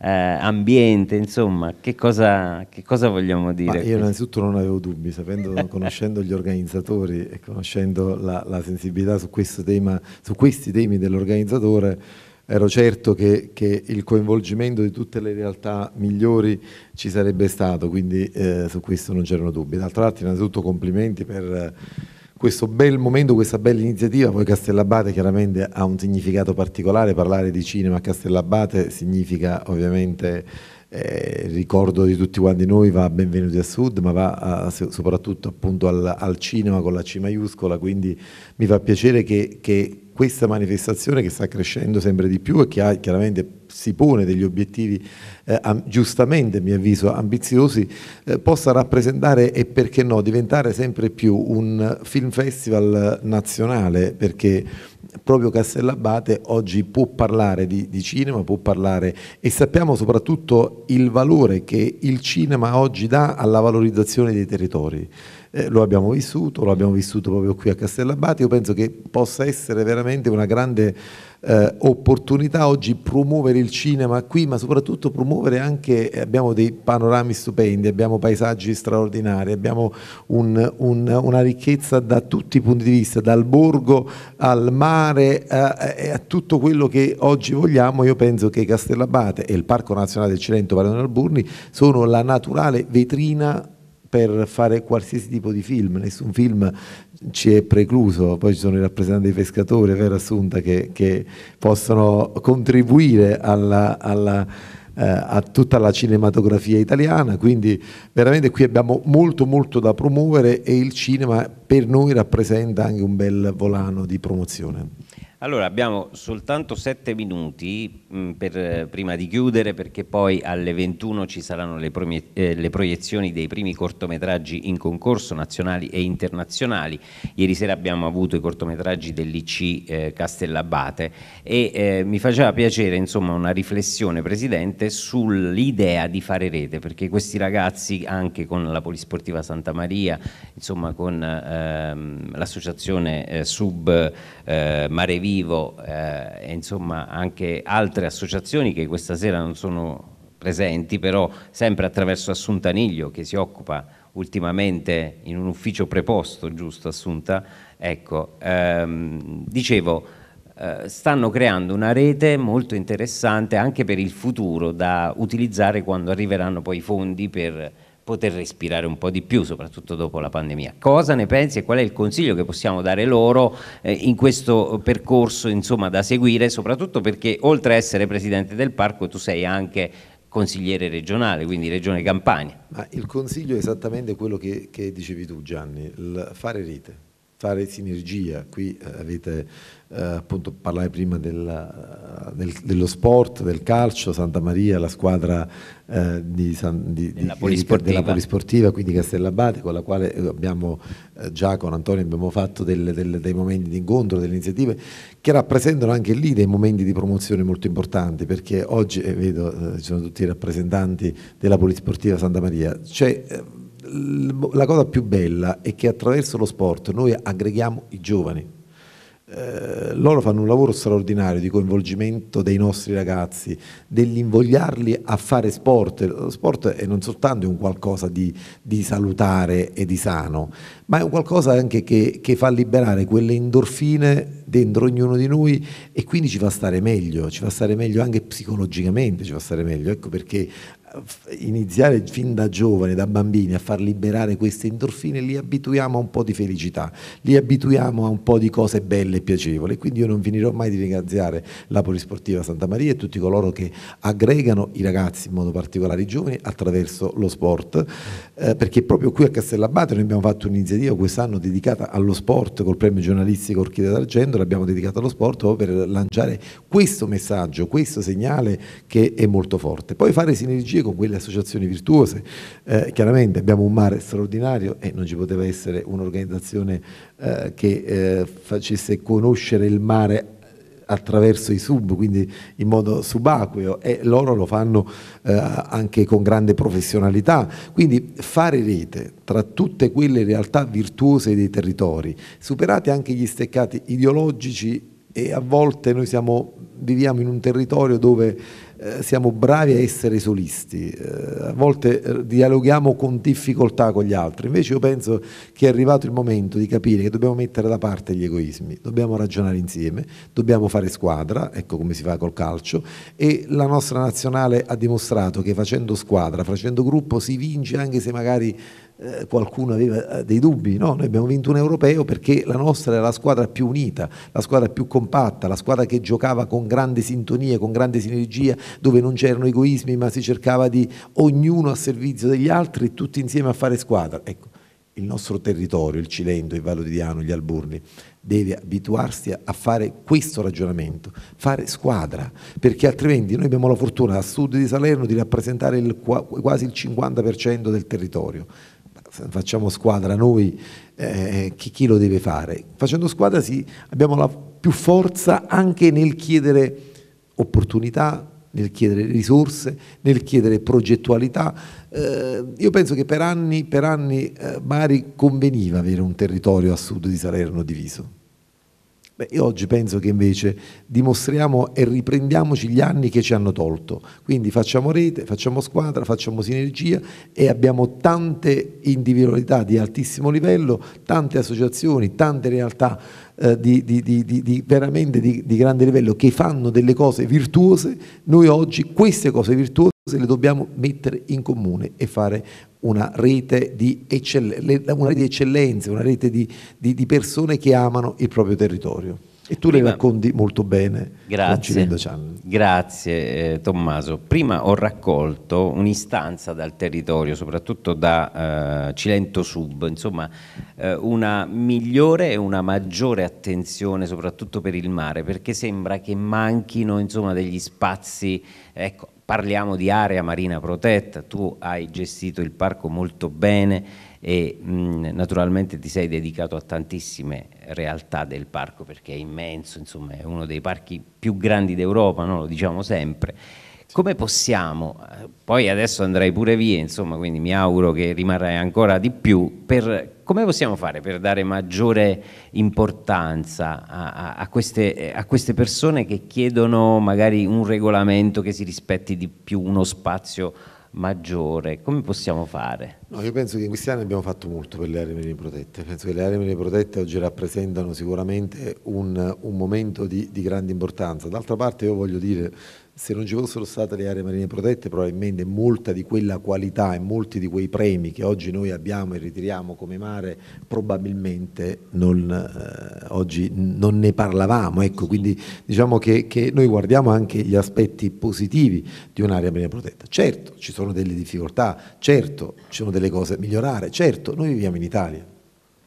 eh ambiente, insomma, che cosa, che cosa vogliamo dire? Ma io innanzitutto non avevo dubbi, sapendo, conoscendo gli organizzatori e conoscendo la, la sensibilità su, questo tema, su, questi temi dell'organizzatore, ero certo che, che, il coinvolgimento di tutte le realtà migliori ci sarebbe stato, quindi eh, su questo non c'erano dubbi. D'altra parte innanzitutto complimenti per questo bel momento, questa bella iniziativa, poi Castellabate chiaramente ha un significato particolare, parlare di cinema a Castellabate significa ovviamente eh, ricordo di tutti quanti noi va a Benvenuti a Sud, ma va a, eh, soprattutto appunto al, al, cinema con la C maiuscola, quindi mi fa piacere che, che questa manifestazione che sta crescendo sempre di più e che ha, chiaramente si pone degli obiettivi eh, giustamente, a mio avviso, ambiziosi, eh, possa rappresentare e perché no diventare sempre più un film festival nazionale perché proprio Castellabate oggi può parlare di, di cinema, può parlare e sappiamo soprattutto il valore che il cinema oggi dà alla valorizzazione dei territori eh, lo abbiamo vissuto, lo abbiamo vissuto proprio qui a Castellabate, io penso che possa essere veramente una grande eh, opportunità oggi promuovere il cinema qui, ma soprattutto promuovere anche, eh, abbiamo dei panorami stupendi, abbiamo paesaggi straordinari, abbiamo un, un, una ricchezza da tutti i punti di vista, dal borgo al mare eh, a tutto quello che oggi vogliamo, io penso che Castellabate e il Parco Nazionale del Cilento Palermo Alburni sono la naturale vetrina per fare qualsiasi tipo di film, nessun film ci è precluso, poi ci sono i rappresentanti dei pescatori, vero Assunta, che, che possono contribuire alla, alla eh, a tutta la cinematografia italiana, quindi veramente qui abbiamo molto molto da promuovere e il cinema per noi rappresenta anche un bel volano di promozione. Allora, abbiamo soltanto sette minuti mh, mm, per, prima di chiudere perché poi alle 21 ci saranno le, eh, le, proiezioni dei primi cortometraggi in concorso nazionali e internazionali. Ieri sera abbiamo avuto i cortometraggi dell'IC eh, Castellabate e eh, mi faceva piacere insomma, una riflessione, Presidente, sull'idea di fare rete perché questi ragazzi anche con la Polisportiva Santa Maria, insomma con ehm, l'associazione eh, Sub eh, Vita, Collettivo eh, e insomma anche altre associazioni che questa sera non sono presenti, però sempre attraverso Assunta Niglio che si occupa ultimamente in un ufficio preposto, giusto Assunta? Ecco, ehm, dicevo, eh, stanno creando una rete molto interessante anche per il futuro da utilizzare quando arriveranno poi i fondi per poter respirare un po' di più, soprattutto dopo la pandemia. Cosa ne pensi e qual è il consiglio che possiamo dare loro eh, in questo percorso insomma, da seguire, soprattutto perché oltre a essere presidente del parco tu sei anche consigliere regionale, quindi regione Campania. Ma il consiglio è esattamente quello che, che dicevi tu Gianni, fare rete fare sinergia. Qui eh, avete eh, appunto parlato prima della, eh, del, dello sport, del calcio, Santa Maria, la squadra eh, di, di, della, di, polisportiva. della, polisportiva. quindi Castellabate, con la quale eh, abbiamo eh, già con Antonio abbiamo fatto delle, delle, dei momenti di incontro, delle iniziative che rappresentano anche lì dei momenti di promozione molto importanti, perché oggi vedo ci sono tutti i rappresentanti della polisportiva Santa Maria. Cioè, la cosa più bella è che attraverso lo sport noi aggreghiamo i giovani. Eh, loro fanno un lavoro straordinario di coinvolgimento dei nostri ragazzi, dell'invogliarli a fare sport. Lo sport è non soltanto un qualcosa di, di salutare e di sano, ma è un qualcosa anche che, che, fa liberare quelle endorfine dentro ognuno di noi e quindi ci fa stare meglio, ci fa stare meglio anche psicologicamente, ci fa stare meglio. Ecco perché iniziare fin da giovani, da bambini, a far liberare queste endorfine, li abituiamo a un po' di felicità, li abituiamo a un po' di cose belle e piacevoli. Quindi io non finirò mai di ringraziare la Polisportiva Santa Maria e tutti coloro che aggregano i ragazzi, in modo particolare i giovani, attraverso lo sport, eh, perché proprio qui a Castellabate noi abbiamo fatto un'iniziativa quest'anno dedicata allo sport, col premio giornalistico Orchide d'Argento, l'abbiamo dedicata allo sport proprio per lanciare questo messaggio, questo segnale che è molto forte. Poi fare sinergie con quelle associazioni virtuose. Eh, chiaramente abbiamo un mare straordinario e non ci poteva essere un'organizzazione eh, che eh, facesse conoscere il mare attraverso i sub, quindi in modo subacqueo e loro lo fanno eh, anche con grande professionalità. Quindi fare rete tra tutte quelle realtà virtuose dei territori, superate anche gli steccati ideologici e a volte noi siamo, viviamo in un territorio dove eh, siamo bravi a essere solisti, eh, a volte eh, dialoghiamo con difficoltà con gli altri, invece io penso che è arrivato il momento di capire che dobbiamo mettere da parte gli egoismi, dobbiamo ragionare insieme, dobbiamo fare squadra, ecco come si fa col calcio e la nostra nazionale ha dimostrato che facendo squadra, facendo gruppo si vince anche se magari eh, qualcuno aveva eh, dei dubbi, no? noi abbiamo vinto un europeo perché la nostra era la squadra più unita, la squadra più compatta, la squadra che giocava con grande sintonia, con grande sinergia, dove non c'erano egoismi ma si cercava di ognuno a servizio degli altri, tutti insieme a fare squadra. Ecco, il nostro territorio, il Cilento, il Vallo di Diano, gli Alburni, deve abituarsi a fare questo ragionamento, fare squadra, perché altrimenti noi abbiamo la fortuna a sud di Salerno di rappresentare il, quasi il 50% del territorio facciamo squadra noi, eh, eh, chi, chi, lo deve fare? Facendo squadra sì, abbiamo la più forza anche nel chiedere opportunità, nel chiedere risorse, nel chiedere progettualità. Eh, io penso che per anni, per anni eh, Mari conveniva avere un territorio a sud di Salerno diviso Beh, io oggi penso che invece dimostriamo e riprendiamoci gli anni che ci hanno tolto, quindi facciamo rete, facciamo squadra, facciamo sinergia e abbiamo tante individualità di altissimo livello, tante associazioni, tante realtà eh, di, di, di, veramente di grande livello che fanno delle cose virtuose, noi oggi queste cose virtuose le dobbiamo mettere in comune e fare una rete di, eccell- una rete di eccellenze, una rete di, di, di, persone che amano il proprio territorio. E tu Prima, le racconti molto bene. Grazie. Grazie eh, Tommaso. Prima ho raccolto un'istanza dal territorio, soprattutto da eh, Cilento Sub, insomma eh, una migliore e una maggiore attenzione soprattutto per il mare, perché sembra che manchino insomma, degli spazi ecco, Parliamo di area marina protetta, tu hai gestito il parco molto bene e mh, naturalmente ti sei dedicato a tantissime realtà del parco perché è immenso, insomma è uno dei parchi più grandi d'Europa, no? lo diciamo sempre. Come possiamo, eh, poi adesso andrai pure via, insomma, quindi mi auguro che rimarrai ancora di più, per come possiamo fare per dare maggiore importanza a, a, queste, a, queste, persone che chiedono magari un regolamento che si rispetti di più, uno spazio maggiore? Come possiamo fare? No, io penso che in questi anni abbiamo fatto molto per le aree marine protette, penso che le aree marine protette oggi rappresentano sicuramente un, un momento di, di grande importanza. D'altra parte io voglio dire, se non ci fossero state le aree marine protette probabilmente molta di quella qualità e molti di quei premi che oggi noi abbiamo e ritiriamo come mare probabilmente non, eh, oggi non ne parlavamo. Ecco, quindi diciamo che, che, noi guardiamo anche gli aspetti positivi di un'area marina protetta. Certo ci sono delle difficoltà, certo ci sono delle cose da migliorare, certo noi viviamo in Italia.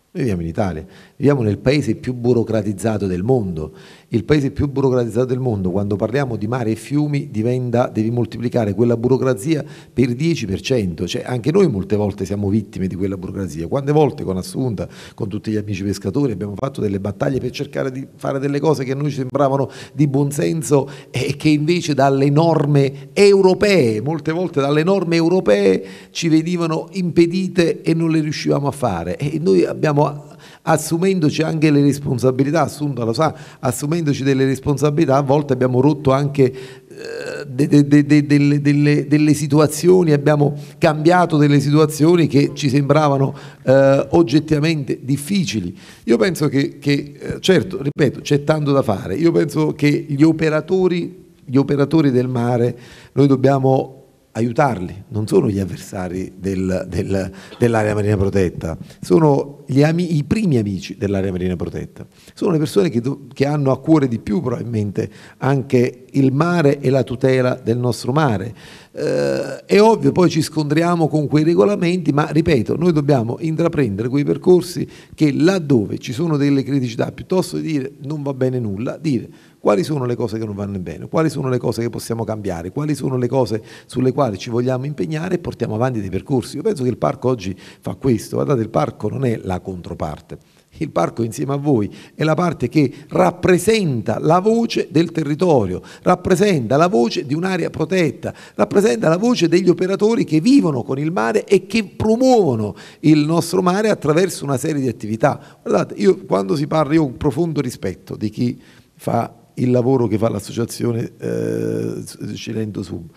Noi viviamo in Italia, viviamo nel paese più burocratizzato del mondo il paese più burocratizzato del mondo, quando parliamo di mare e fiumi, diventa, devi moltiplicare quella burocrazia per 10%, cioè anche noi molte volte siamo vittime di quella burocrazia. Quante volte con Assunta, con tutti gli amici pescatori abbiamo fatto delle battaglie per cercare di fare delle cose che a noi sembravano di buonsenso e che invece dalle norme europee, molte volte dalle norme europee ci venivano impedite e non le riuscivamo a fare. E noi abbiamo assumendoci anche le responsabilità, assunta lo sa, assumendoci delle responsabilità, a volte abbiamo rotto anche eh, de, de, de, delle, delle, delle, situazioni, abbiamo cambiato delle situazioni che ci sembravano eh, oggettivamente difficili. Io penso che, che eh, certo, ripeto, c'è tanto da fare, io penso che gli operatori, gli operatori del mare, noi dobbiamo aiutarli, non sono gli avversari del, del, dell'area marina protetta, sono ami, i primi amici dell'area marina protetta, sono le persone che, che, hanno a cuore di più probabilmente anche il mare e la tutela del nostro mare, eh, è ovvio, poi ci scontriamo con quei regolamenti, ma ripeto, noi dobbiamo intraprendere quei percorsi che laddove ci sono delle criticità, piuttosto di dire non va bene nulla, dire quali sono le cose che non vanno bene, quali sono le cose che possiamo cambiare, quali sono le cose sulle quali ci vogliamo impegnare e portiamo avanti dei percorsi. Io penso che il parco oggi fa questo, guardate, il parco non è la controparte il parco insieme a voi è la parte che rappresenta la voce del territorio, rappresenta la voce di un'area protetta, rappresenta la voce degli operatori che vivono con il mare e che promuovono il nostro mare attraverso una serie di attività. Guardate, io quando si parla io ho un profondo rispetto di chi fa il lavoro che fa l'associazione eh, Cilento Sub.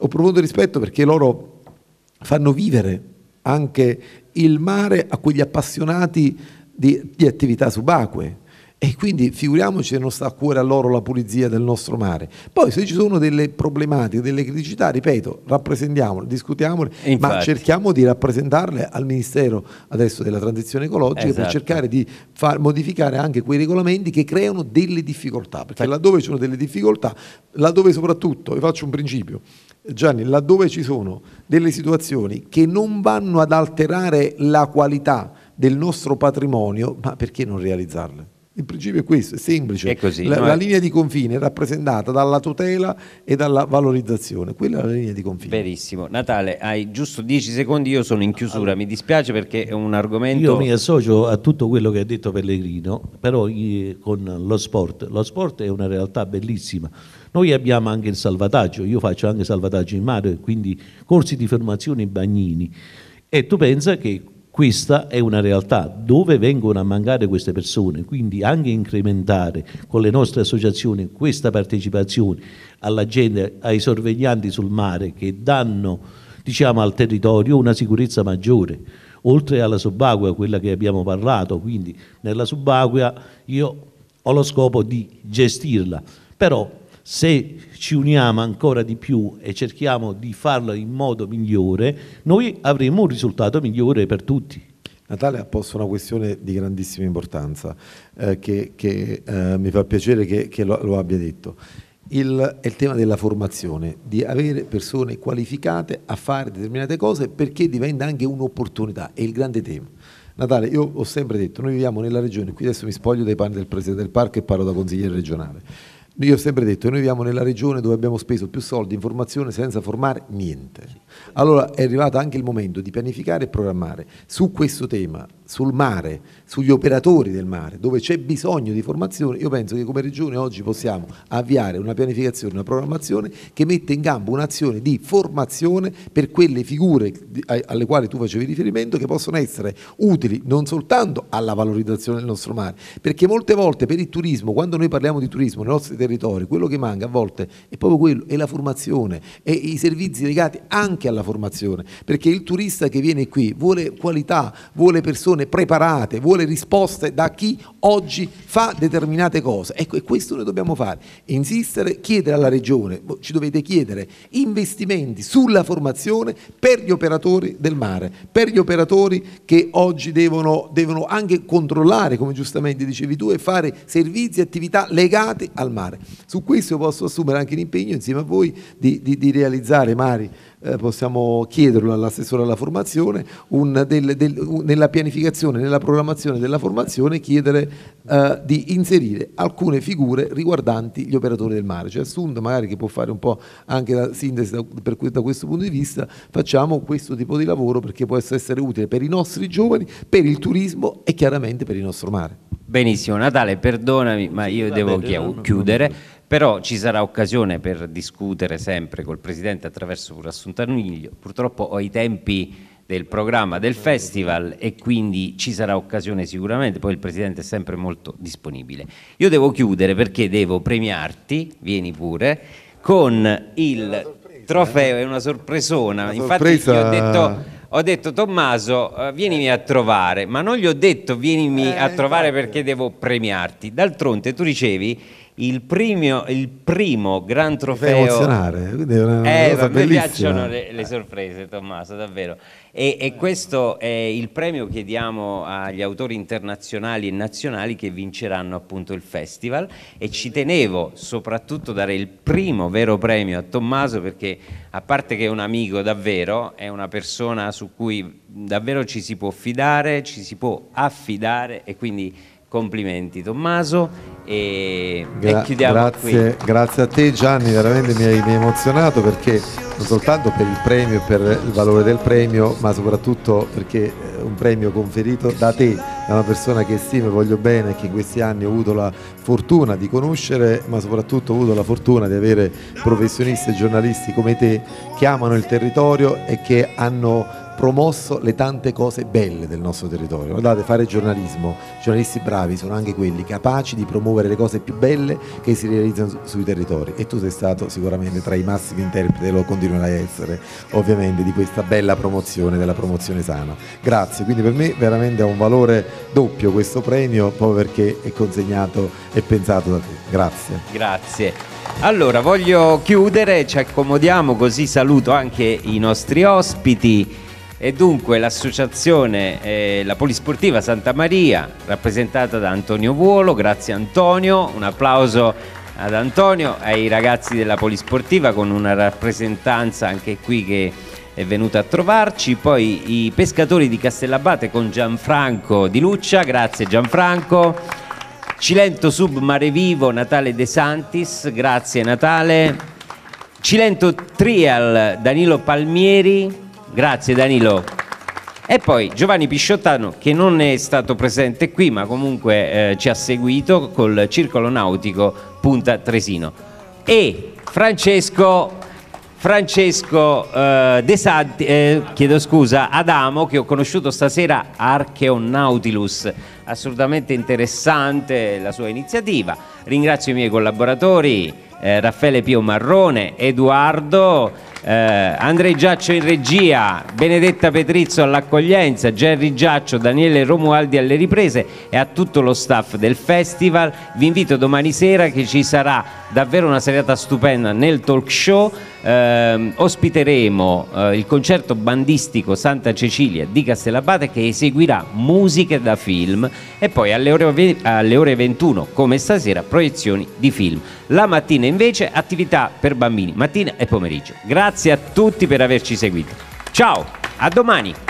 Ho profondo rispetto perché loro fanno vivere anche il mare a quegli appassionati di, di attività subacquee e quindi figuriamoci se non sta a cuore a loro la pulizia del nostro mare. Poi se ci sono delle problematiche, delle criticità, ripeto, rappresentiamole, discutiamole, ma cerchiamo di rappresentarle al Ministero adesso della Transizione Ecologica esatto. per cercare di far modificare anche quei regolamenti che creano delle difficoltà, perché Infatti. laddove ci sono delle difficoltà, laddove soprattutto, vi faccio un principio, Gianni, laddove ci sono delle situazioni che non vanno ad alterare la qualità del nostro patrimonio, ma perché non realizzarle? Il principio è questo, è semplice. È così, la, no? la, linea di confine è rappresentata dalla tutela e dalla valorizzazione, quella è la linea di confine. Verissimo. Natale, hai giusto 10 secondi, io sono in chiusura, mi dispiace perché è un argomento... Io mi associo a tutto quello che ha detto Pellegrino, però eh, con lo sport. Lo sport è una realtà bellissima. Noi abbiamo anche il salvataggio, io faccio anche salvataggio in mare, quindi corsi di formazione in bagnini. E tu pensa che questa è una realtà dove vengono a mancare queste persone, quindi anche incrementare con le nostre associazioni questa partecipazione alla gente, ai sorveglianti sul mare che danno diciamo, al territorio una sicurezza maggiore, oltre alla subacquea, quella che abbiamo parlato, quindi nella subacquea io ho lo scopo di gestirla, però se ci uniamo ancora di più e cerchiamo di farlo in modo migliore, noi avremo un risultato migliore per tutti. Natale ha posto una questione di grandissima importanza eh, che, che eh, mi fa piacere che, che lo, lo, abbia detto. Il, è il tema della formazione, di avere persone qualificate a fare determinate cose perché diventa anche un'opportunità, è il grande tema. Natale, io ho sempre detto, noi viviamo nella regione, qui adesso mi spoglio dei panni del Presidente del Parco e parlo da consigliere regionale io ho sempre detto, noi viviamo nella regione dove abbiamo speso più soldi in formazione senza formare niente. Allora è arrivato anche il momento di pianificare e programmare su questo tema sul mare, sugli operatori del mare, dove c'è bisogno di formazione, io penso che come Regione oggi possiamo avviare una pianificazione, una programmazione che mette in campo un'azione di formazione per quelle figure alle quali tu facevi riferimento che possono essere utili non soltanto alla valorizzazione del nostro mare, perché molte volte per il turismo, quando noi parliamo di turismo nei nostri territori, quello che manca a volte è proprio quello, è la formazione e i servizi legati anche alla formazione, perché il turista che viene qui vuole qualità, vuole persone persone preparate, vuole risposte da chi oggi fa determinate cose. Ecco, e questo noi dobbiamo fare, insistere, chiedere alla Regione, boh, ci dovete chiedere investimenti sulla formazione per gli operatori del mare, per gli operatori che oggi devono, devono anche controllare, come giustamente dicevi tu, e fare servizi e attività legate al mare. Su questo posso assumere anche l'impegno insieme a voi di, di, di realizzare, Mari, eh, possiamo chiederlo all'assessore alla formazione, un, del, del, un, nella pianificazione, nella programmazione della formazione, chiedere eh, di inserire alcune figure riguardanti gli operatori del mare. Cioè Assunto magari che può fare un po' anche la sintesi da, per, da questo punto di vista, facciamo questo tipo di lavoro perché può essere utile per i nostri giovani, per il turismo e chiaramente per il nostro mare. Benissimo, Natale, perdonami, ma io Va devo bene, eh, chiudere. No, no, no però ci sarà occasione per discutere sempre col Presidente attraverso Assunta Armiglio. Purtroppo ho i tempi del programma del festival e quindi ci sarà occasione sicuramente, poi il Presidente è sempre molto disponibile. Io devo chiudere perché devo premiarti, vieni pure, con il trofeo, eh? è una sorpresona, una infatti sorpresa... ho detto ho detto Tommaso eh, vienimi a trovare, ma non gli ho detto vienimi eh, a trovare infatti. perché devo premiarti, d'altronde tu ricevi il, primio, il primo gran trofeo. emozionare, è una eh, mi piacciono le, le, sorprese, Tommaso, davvero. E, e, questo è il premio che diamo agli autori internazionali e nazionali che vinceranno appunto il festival. E ci tenevo soprattutto a dare il primo vero premio a Tommaso perché, a parte che è un amico davvero, è una persona su cui davvero ci si può fidare, ci si può affidare e quindi Complimenti Tommaso e, Gra- e chiudiamo grazie, grazie, a te Gianni, veramente mi hai, mi hai, emozionato perché non soltanto per il premio, per il valore del premio, ma soprattutto perché è eh, un premio conferito da te, da una persona che stimo e voglio bene, che in questi anni ho avuto la fortuna di conoscere, ma soprattutto ho avuto la fortuna di avere professionisti e giornalisti come te che amano il territorio e che hanno promosso le tante cose belle del nostro territorio. Guardate, fare giornalismo, giornalisti bravi sono anche quelli capaci di promuovere le cose più belle che si realizzano sui territori e tu sei stato sicuramente tra i massimi interpreti, e lo continuerai a essere ovviamente, di questa bella promozione, della promozione sana. Grazie, quindi per me veramente ha un valore doppio questo premio proprio perché è consegnato e pensato da te. Grazie. Grazie. Allora voglio chiudere, ci accomodiamo così saluto anche i nostri ospiti. E dunque l'associazione eh, La Polisportiva Santa Maria, rappresentata da Antonio Vuolo, grazie Antonio, un applauso ad Antonio, ai ragazzi della Polisportiva con una rappresentanza anche qui che è venuta a trovarci, poi i pescatori di Castellabate con Gianfranco Di Luccia, grazie Gianfranco, Cilento Sub Mare Vivo Natale De Santis, grazie Natale, Cilento Trial Danilo Palmieri, Grazie Danilo. E poi Giovanni Pisciottano che non è stato presente qui ma comunque eh, ci ha seguito col Circolo Nautico Punta Tresino. E Francesco Francesco eh, De Santi, eh, chiedo scusa, Adamo che ho conosciuto stasera Archeon Nautilus, assolutamente interessante la sua iniziativa. Ringrazio i miei collaboratori, eh, Raffaele Pio Marrone, Edoardo eh, Andrei Giaccio in regia, Benedetta Petrizzo all'accoglienza, Gerry Giaccio, Daniele Romualdi alle riprese e a tutto lo staff del festival. Vi invito domani sera che ci sarà davvero una serata stupenda nel talk show eh, ospiteremo eh, il concerto bandistico Santa Cecilia di Castellabate che eseguirà musiche da film e poi alle ore, alle ore 21 come stasera proiezioni di film. La mattina invece attività per bambini, mattina e pomeriggio. Grazie a tutti per averci seguito. Ciao, a domani!